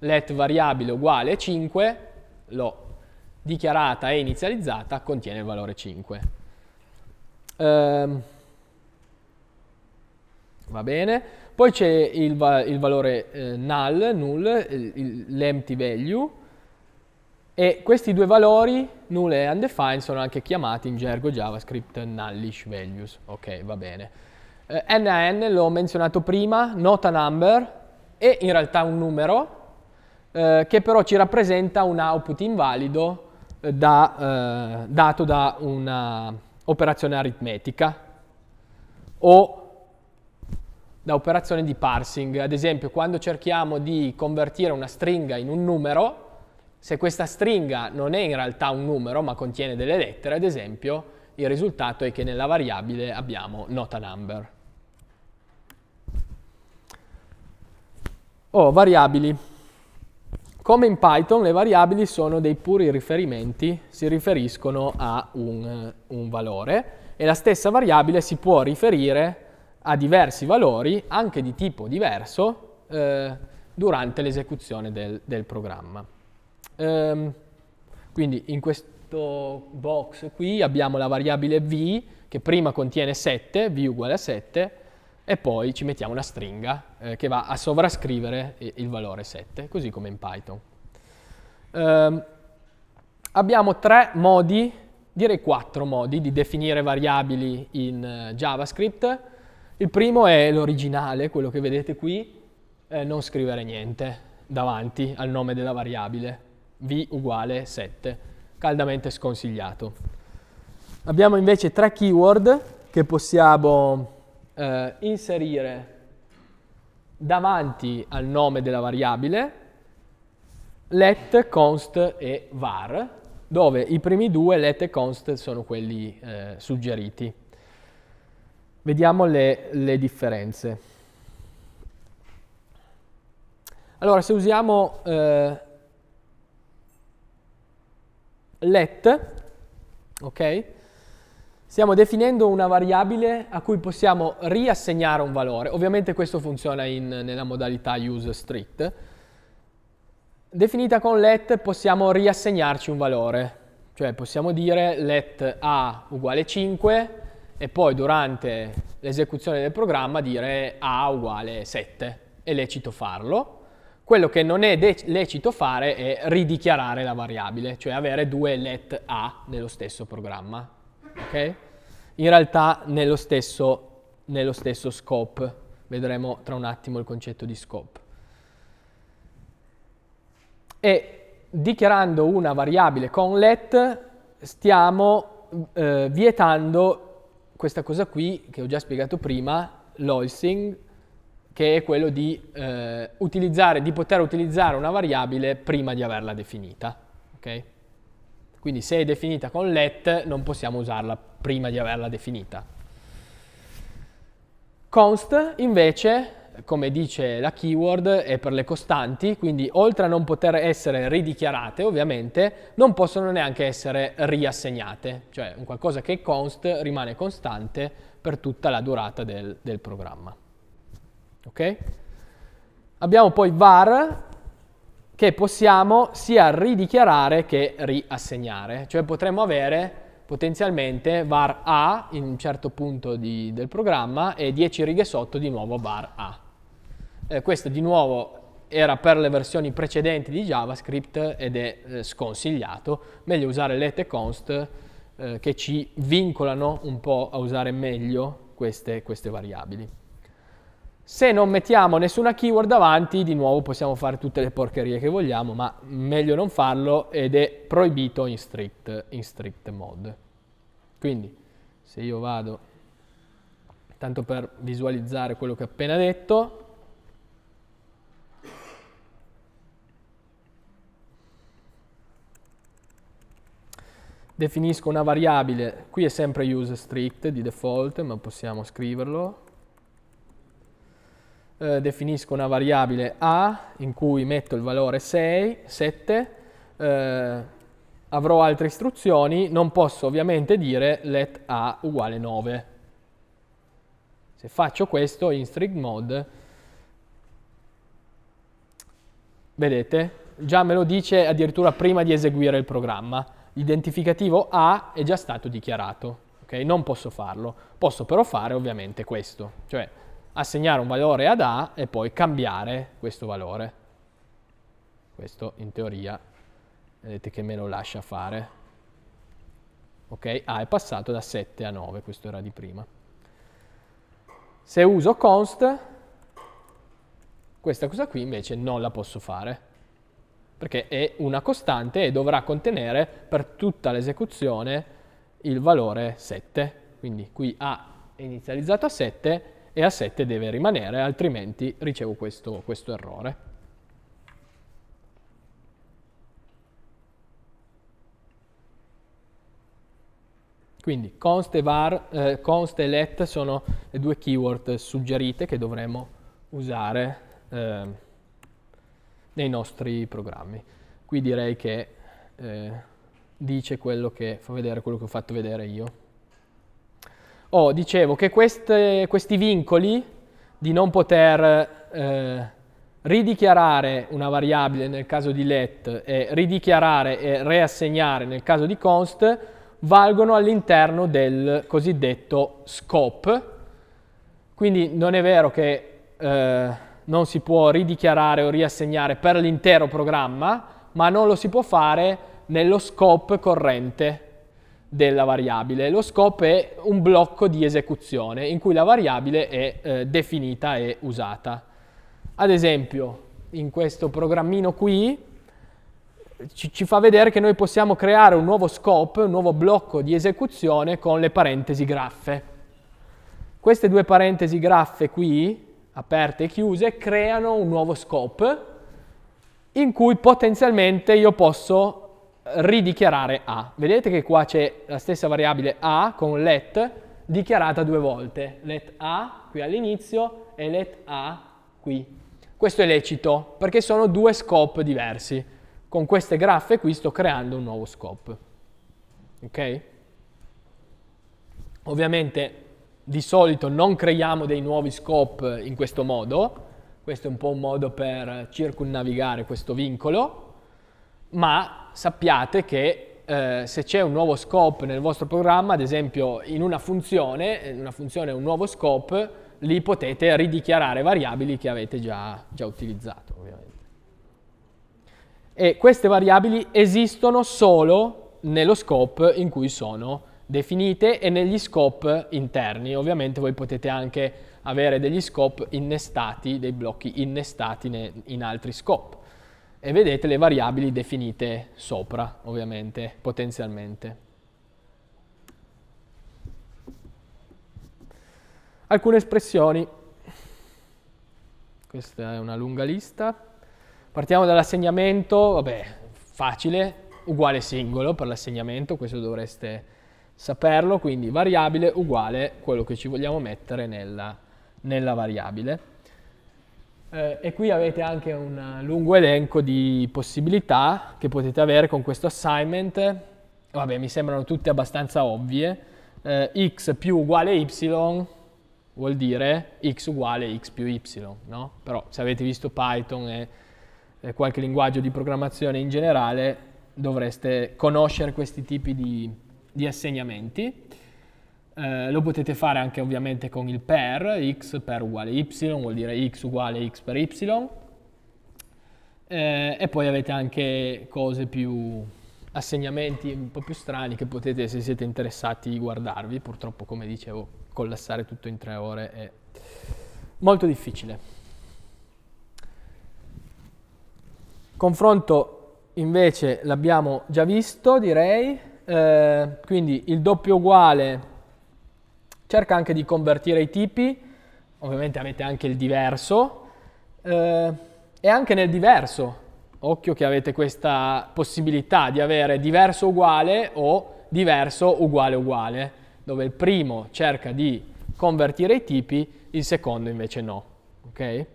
Let variabile uguale 5, l'ho dichiarata e inizializzata, contiene il valore 5. Um, ehm, va bene. Poi c'è il, va il, valore eh, null, null l'empty value, e questi due valori, null e undefined, sono anche chiamati in gergo JavaScript nullish values, ok, va bene. Eh, NAN l'ho menzionato prima, not a number, è in realtà un numero, eh, che però ci rappresenta un output invalido eh, da, eh, dato da un'operazione aritmetica o da operazioni di parsing. Ad esempio, quando cerchiamo di convertire una stringa in un numero, se questa stringa non è in realtà un numero, ma contiene delle lettere, ad esempio, il risultato è che nella variabile abbiamo nota number. O oh, variabili. Come in Python, le variabili sono dei puri riferimenti, si riferiscono a un, un valore e la stessa variabile si può riferire a a diversi valori, anche di tipo diverso, eh, durante l'esecuzione del, del, programma. Ehm, quindi in questo box qui abbiamo la variabile v che prima contiene 7, v uguale a 7, e poi ci mettiamo una stringa eh, che va a sovrascrivere il valore 7, così come in Python. Ehm, abbiamo tre modi, direi quattro modi, di definire variabili in eh, JavaScript il primo è l'originale, quello che vedete qui, eh, non scrivere niente davanti al nome della variabile, v uguale 7, caldamente sconsigliato. Abbiamo invece tre keyword che possiamo eh, inserire davanti al nome della variabile, let, const e var, dove i primi due, let e const, sono quelli eh, suggeriti. Vediamo le, le differenze. Allora, se usiamo eh, let, ok? Stiamo definendo una variabile a cui possiamo riassegnare un valore. Ovviamente questo funziona in, nella modalità useStrict. Definita con let possiamo riassegnarci un valore, cioè possiamo dire let a uguale 5 e poi durante l'esecuzione del programma dire A uguale 7. È lecito farlo. Quello che non è lecito fare è ridichiarare la variabile, cioè avere due let A nello stesso programma. Okay? In realtà nello stesso, nello stesso scope. Vedremo tra un attimo il concetto di scope. E dichiarando una variabile con let stiamo eh, vietando questa cosa qui che ho già spiegato prima, l'hoising, che è quello di, eh, utilizzare, di poter utilizzare una variabile prima di averla definita. Okay? Quindi se è definita con let non possiamo usarla prima di averla definita. Const invece come dice la keyword, è per le costanti, quindi oltre a non poter essere ridichiarate, ovviamente, non possono neanche essere riassegnate, cioè un qualcosa che const rimane costante per tutta la durata del, del programma. Ok? Abbiamo poi var che possiamo sia ridichiarare che riassegnare, cioè potremmo avere potenzialmente var A in un certo punto di, del programma e 10 righe sotto di nuovo var A. Eh, questo di nuovo era per le versioni precedenti di JavaScript ed è eh, sconsigliato, meglio usare let e const eh, che ci vincolano un po' a usare meglio queste, queste variabili. Se non mettiamo nessuna keyword davanti, di nuovo possiamo fare tutte le porcherie che vogliamo, ma meglio non farlo ed è proibito in strict, in strict mode. Quindi, se io vado, tanto per visualizzare quello che ho appena detto, definisco una variabile, qui è sempre use di default, ma possiamo scriverlo, eh, definisco una variabile A in cui metto il valore 6, 7, eh, avrò altre istruzioni, non posso ovviamente dire let A uguale 9. Se faccio questo in string mode, vedete, già me lo dice addirittura prima di eseguire il programma. L'identificativo A è già stato dichiarato, okay? Non posso farlo. Posso però fare ovviamente questo, cioè assegnare un valore ad A e poi cambiare questo valore. Questo in teoria vedete che me lo lascia fare. Ok, A è passato da 7 a 9, questo era di prima. Se uso const, questa cosa qui invece non la posso fare, perché è una costante e dovrà contenere per tutta l'esecuzione il valore 7. Quindi qui A è inizializzato a 7 e a 7 deve rimanere, altrimenti ricevo questo, questo errore. Quindi const e, var, eh, const e let sono le due keyword suggerite che dovremo usare eh, nei nostri programmi. Qui direi che eh, dice quello che fa vedere quello che ho fatto vedere io. Oh, dicevo che queste, questi vincoli di non poter eh, ridichiarare una variabile nel caso di let e ridichiarare e riassegnare nel caso di const valgono all'interno del cosiddetto scope. Quindi non è vero che eh, non si può ridichiarare o riassegnare per l'intero programma, ma non lo si può fare nello scope corrente della variabile. Lo scope è un blocco di esecuzione in cui la variabile è eh, definita e usata. Ad esempio, in questo programmino qui ci, ci, fa vedere che noi possiamo creare un nuovo scope, un nuovo blocco di esecuzione con le parentesi graffe. Queste due parentesi graffe qui, aperte e chiuse, creano un nuovo scope in cui potenzialmente io posso ridichiarare A. Vedete che qua c'è la stessa variabile A con let dichiarata due volte. Let A qui all'inizio e let A qui. Questo è lecito perché sono due scope diversi. Con queste graffe qui sto creando un nuovo scope. Ok? Ovviamente di solito non creiamo dei nuovi scope in questo modo. Questo è un po' un modo per circunnavigare questo vincolo ma sappiate che eh, se c'è un nuovo scope nel vostro programma, ad esempio in una funzione, una funzione è un nuovo scope, lì potete ridichiarare variabili che avete già, già utilizzato ovviamente. E queste variabili esistono solo nello scope in cui sono definite e negli scope interni. Ovviamente voi potete anche avere degli scope innestati, dei blocchi innestati in altri scope e vedete le variabili definite sopra, ovviamente, potenzialmente. Alcune espressioni. Questa è una lunga lista. Partiamo dall'assegnamento, vabbè, facile, uguale singolo per l'assegnamento, questo dovreste saperlo, quindi variabile uguale quello che ci vogliamo mettere nella, nella variabile. Eh, e qui avete anche un lungo elenco di possibilità che potete avere con questo assignment. Vabbè, mi sembrano tutte abbastanza ovvie. Eh, x più uguale y vuol dire x uguale x più y, no? Però se avete visto Python e, qualche linguaggio di programmazione in generale, dovreste conoscere questi tipi di, di assegnamenti. Eh, lo potete fare anche ovviamente con il per, x per uguale y, vuol dire x uguale x per y. Eh, e poi avete anche cose più assegnamenti un po' più strani che potete, se siete interessati, guardarvi. Purtroppo, come dicevo, collassare tutto in tre ore è molto difficile. Confronto invece l'abbiamo già visto, direi. Eh, quindi il doppio uguale cerca anche di convertire i tipi, ovviamente avete anche il diverso, eh, e anche nel diverso, occhio che avete questa possibilità di avere diverso uguale o diverso uguale uguale, dove il primo cerca di convertire i tipi, il secondo invece no, ok?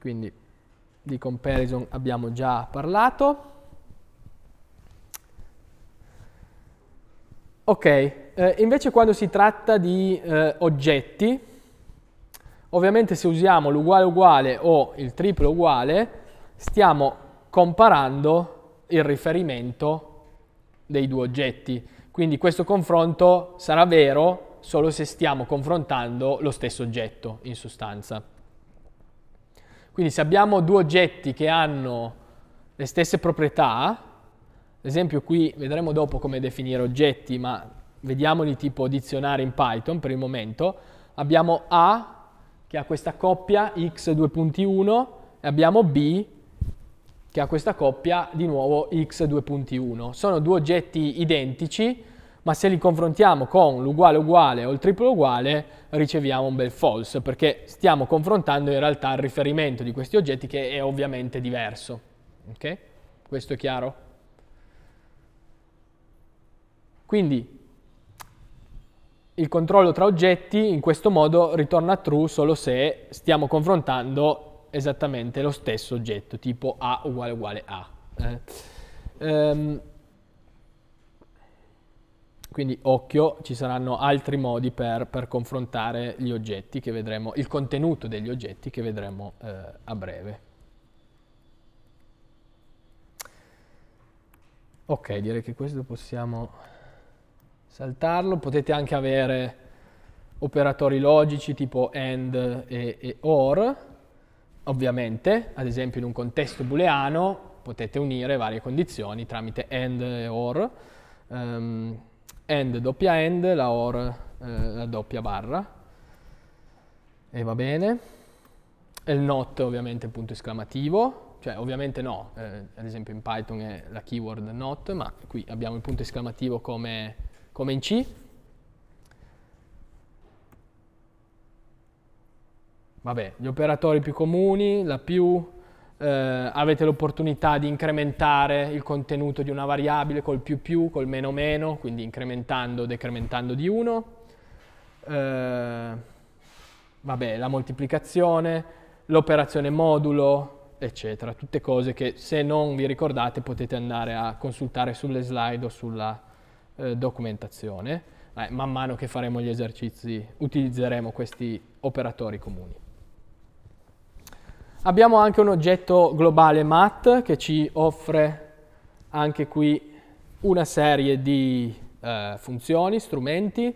Quindi di comparison abbiamo già parlato. Ok, eh, invece quando si tratta di eh, oggetti, ovviamente se usiamo l'uguale uguale o il triplo uguale, stiamo comparando il riferimento dei due oggetti. Quindi questo confronto sarà vero solo se stiamo confrontando lo stesso oggetto, in sostanza. Quindi se abbiamo due oggetti che hanno le stesse proprietà, ad esempio qui vedremo dopo come definire oggetti, ma vediamoli tipo dizionario in Python per il momento. Abbiamo A che ha questa coppia x2.1 e abbiamo B che ha questa coppia di nuovo x2.1. Sono due oggetti identici, ma se li confrontiamo con l'uguale uguale o il triplo uguale riceviamo un bel false, perché stiamo confrontando in realtà il riferimento di questi oggetti che è ovviamente diverso. Okay? Questo è chiaro? Quindi il controllo tra oggetti in questo modo ritorna true solo se stiamo confrontando esattamente lo stesso oggetto, tipo A uguale uguale A. Eh. Ehm, quindi occhio, ci saranno altri modi per, per, confrontare gli oggetti che vedremo, il contenuto degli oggetti che vedremo eh, a breve. Ok, direi che questo possiamo saltarlo, potete anche avere operatori logici tipo AND e, e OR, ovviamente, ad esempio in un contesto booleano potete unire varie condizioni tramite AND e OR, um, ehm, AND doppia AND, la OR eh, la doppia barra, e va bene, e il NOT ovviamente il punto esclamativo, cioè ovviamente no, eh, ad esempio in Python è la keyword not, ma qui abbiamo il punto esclamativo come come in C. Vabbè, gli operatori più comuni, la più, eh, avete l'opportunità di incrementare il contenuto di una variabile col più più, col meno meno, quindi incrementando o decrementando di 1. Eh, vabbè, la moltiplicazione, l'operazione modulo, eccetera. Tutte cose che se non vi ricordate potete andare a consultare sulle slide o sulla eh, documentazione, eh, man mano che faremo gli esercizi utilizzeremo questi operatori comuni. Abbiamo anche un oggetto globale mat che ci offre anche qui una serie di eh, funzioni, strumenti.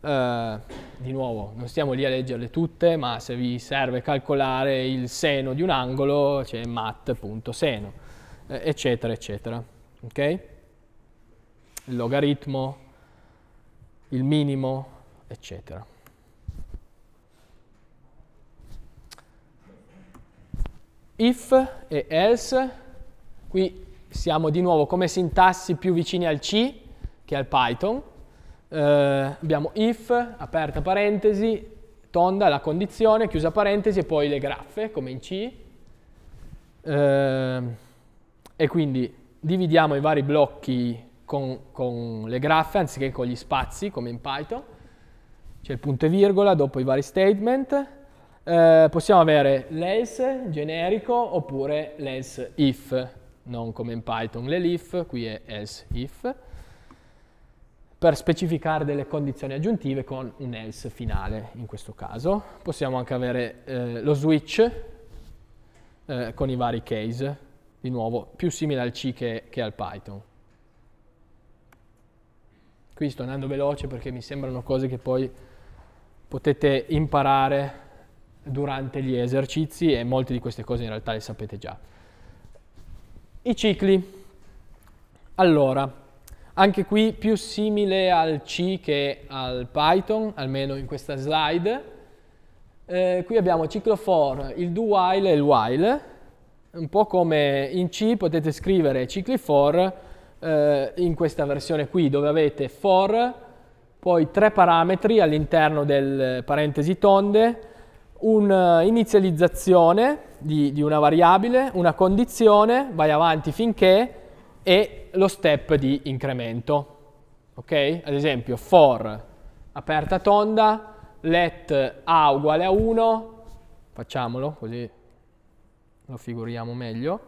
Eh, di nuovo, non stiamo lì a leggerle tutte, ma se vi serve calcolare il seno di un angolo, c'è mat.seno, eh, eccetera, eccetera. Okay? il logaritmo, il minimo, eccetera. If e else, qui siamo di nuovo come sintassi più vicini al C che al Python. Eh, abbiamo if, aperta parentesi, tonda la condizione, chiusa parentesi e poi le graffe come in C. Eh, e quindi dividiamo i vari blocchi con, con le graffe anziché con gli spazi come in Python. C'è il punto e virgola dopo i vari statement. Eh, possiamo avere l'else generico oppure l'else if, non come in Python l'elif, qui è else if, per specificare delle condizioni aggiuntive con un else finale in questo caso. Possiamo anche avere eh, lo switch eh, con i vari case, di nuovo più simile al C che, che al Python qui sto andando veloce perché mi sembrano cose che poi potete imparare durante gli esercizi e molte di queste cose in realtà le sapete già. I cicli. Allora, anche qui più simile al C che al Python, almeno in questa slide. Eh, qui abbiamo ciclo for, il do while e il while. Un po' come in C potete scrivere cicli for eh, in questa versione qui dove avete for, poi tre parametri all'interno del eh, parentesi tonde, un'inizializzazione eh, di, di una variabile, una condizione, vai avanti finché, e lo step di incremento. Ok? Ad esempio for aperta tonda, let a uguale a 1, facciamolo così lo figuriamo meglio,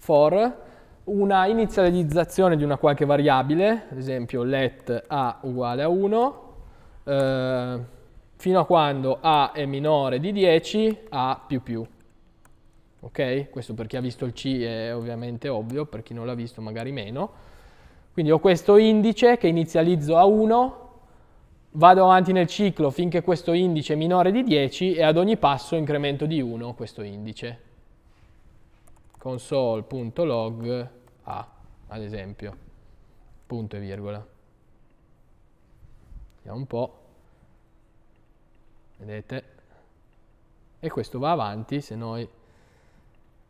for una inizializzazione di una qualche variabile, ad esempio let a uguale a 1, eh, fino a quando a è minore di 10, a più più. Ok? Questo per chi ha visto il C è ovviamente ovvio, per chi non l'ha visto magari meno. Quindi ho questo indice che inizializzo a 1, vado avanti nel ciclo finché questo indice è minore di 10 e ad ogni passo incremento di 1 questo indice console.log a, ad esempio, punto e virgola. Vediamo un po', vedete? E questo va avanti, se noi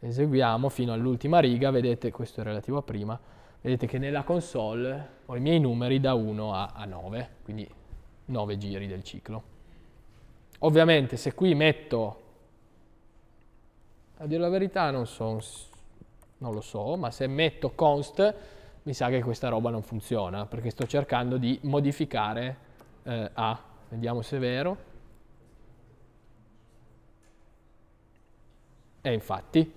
eseguiamo fino all'ultima riga, vedete, questo è relativo a prima, vedete che nella console ho i miei numeri da 1 a, a 9, quindi 9 giri del ciclo. Ovviamente se qui metto a dire la verità non, so, non lo so, ma se metto const mi sa che questa roba non funziona, perché sto cercando di modificare eh, A. Vediamo se è vero. E infatti,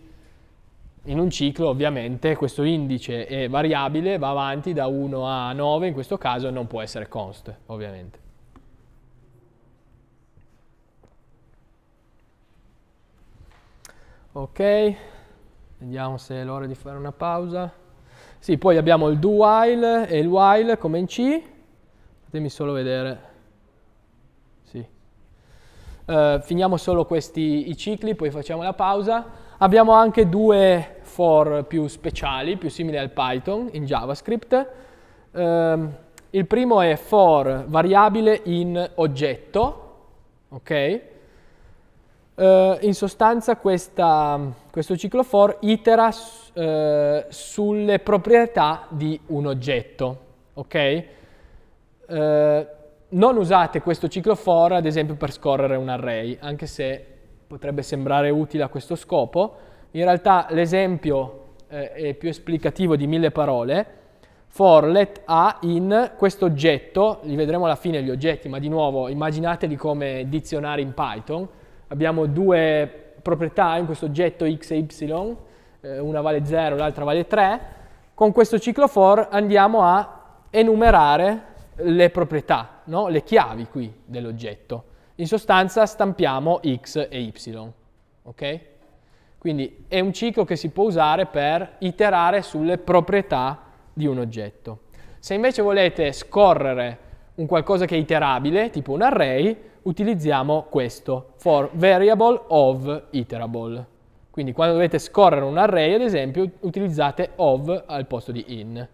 in un ciclo ovviamente questo indice è variabile va avanti da 1 a 9, in questo caso non può essere const, ovviamente. ok vediamo se è l'ora di fare una pausa sì poi abbiamo il do while e il while come in C fatemi solo vedere sì uh, finiamo solo questi i cicli poi facciamo la pausa abbiamo anche due for più speciali più simili al Python in JavaScript uh, il primo è for variabile in oggetto ok Uh, in sostanza questa, questo ciclo for itera uh, sulle proprietà di un oggetto, ok? Uh, non usate questo ciclo for ad esempio per scorrere un array, anche se potrebbe sembrare utile a questo scopo. In realtà l'esempio è più esplicativo di mille parole. For let A in questo oggetto, li vedremo alla fine gli oggetti, ma di nuovo immaginateli come dizionari in Python, abbiamo due proprietà in questo oggetto x e y, eh, una vale 0 e l'altra vale 3, con questo ciclo for andiamo a enumerare le proprietà, no? le chiavi qui dell'oggetto. In sostanza stampiamo x e y. Okay? Quindi è un ciclo che si può usare per iterare sulle proprietà di un oggetto. Se invece volete scorrere un qualcosa che è iterabile, tipo un array, utilizziamo questo, for variable of iterable. Quindi quando dovete scorrere un array, ad esempio, utilizzate of al posto di in.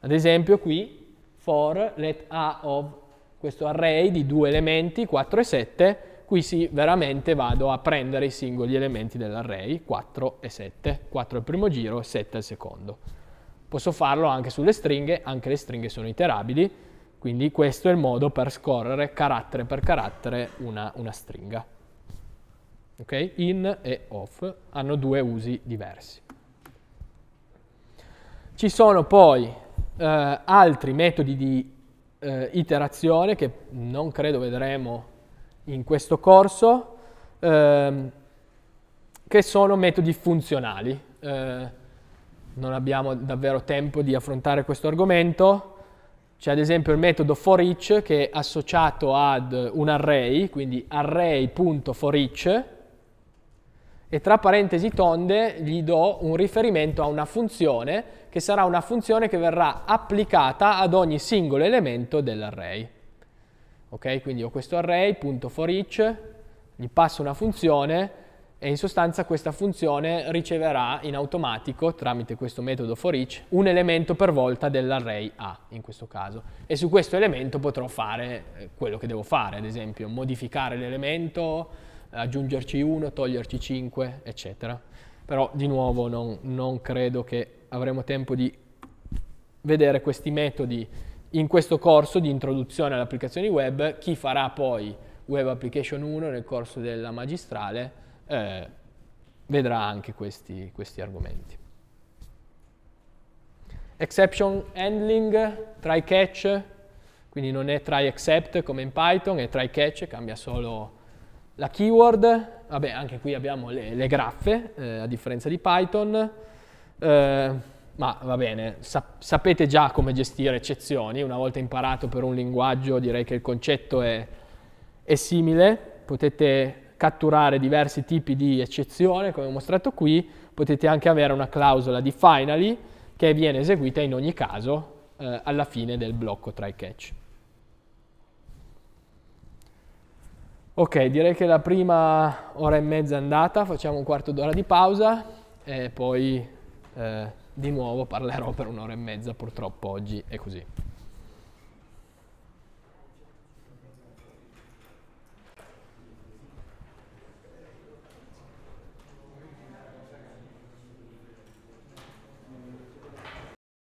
Ad esempio qui, for let a of questo array di due elementi, 4 e 7, qui sì, veramente vado a prendere i singoli elementi dell'array, 4 e 7, 4 al primo giro, 7 al secondo. Posso farlo anche sulle stringhe, anche le stringhe sono iterabili, quindi questo è il modo per scorrere carattere per carattere una, una stringa. Okay? In e off hanno due usi diversi. Ci sono poi eh, altri metodi di eh, iterazione che non credo vedremo in questo corso, ehm, che sono metodi funzionali. Eh, non abbiamo davvero tempo di affrontare questo argomento, c'è ad esempio il metodo for each che è associato ad un array, quindi array.forEach, e tra parentesi tonde gli do un riferimento a una funzione che sarà una funzione che verrà applicata ad ogni singolo elemento dell'array. Ok, quindi ho questo array.forEach, gli passo una funzione e in sostanza questa funzione riceverà in automatico, tramite questo metodo for each, un elemento per volta dell'array A in questo caso. E su questo elemento potrò fare eh, quello che devo fare, ad esempio modificare l'elemento, aggiungerci 1, toglierci 5, eccetera. Però di nuovo non, non credo che avremo tempo di vedere questi metodi in questo corso di introduzione alle applicazioni web. Chi farà poi Web Application 1 nel corso della magistrale eh, vedrà anche questi, questi argomenti. Exception handling, try catch, quindi non è try except come in Python, è try catch, cambia solo la keyword, vabbè anche qui abbiamo le, le graffe, eh, a differenza di Python, eh, ma va bene, Sa sapete già come gestire eccezioni, una volta imparato per un linguaggio direi che il concetto è, è simile, potete catturare diversi tipi di eccezione, come ho mostrato qui, potete anche avere una clausola di finally che viene eseguita in ogni caso eh, alla fine del blocco try catch. Ok, direi che la prima ora e mezza è andata, facciamo un quarto d'ora di pausa e poi eh, di nuovo parlerò per un'ora e mezza, purtroppo oggi è così.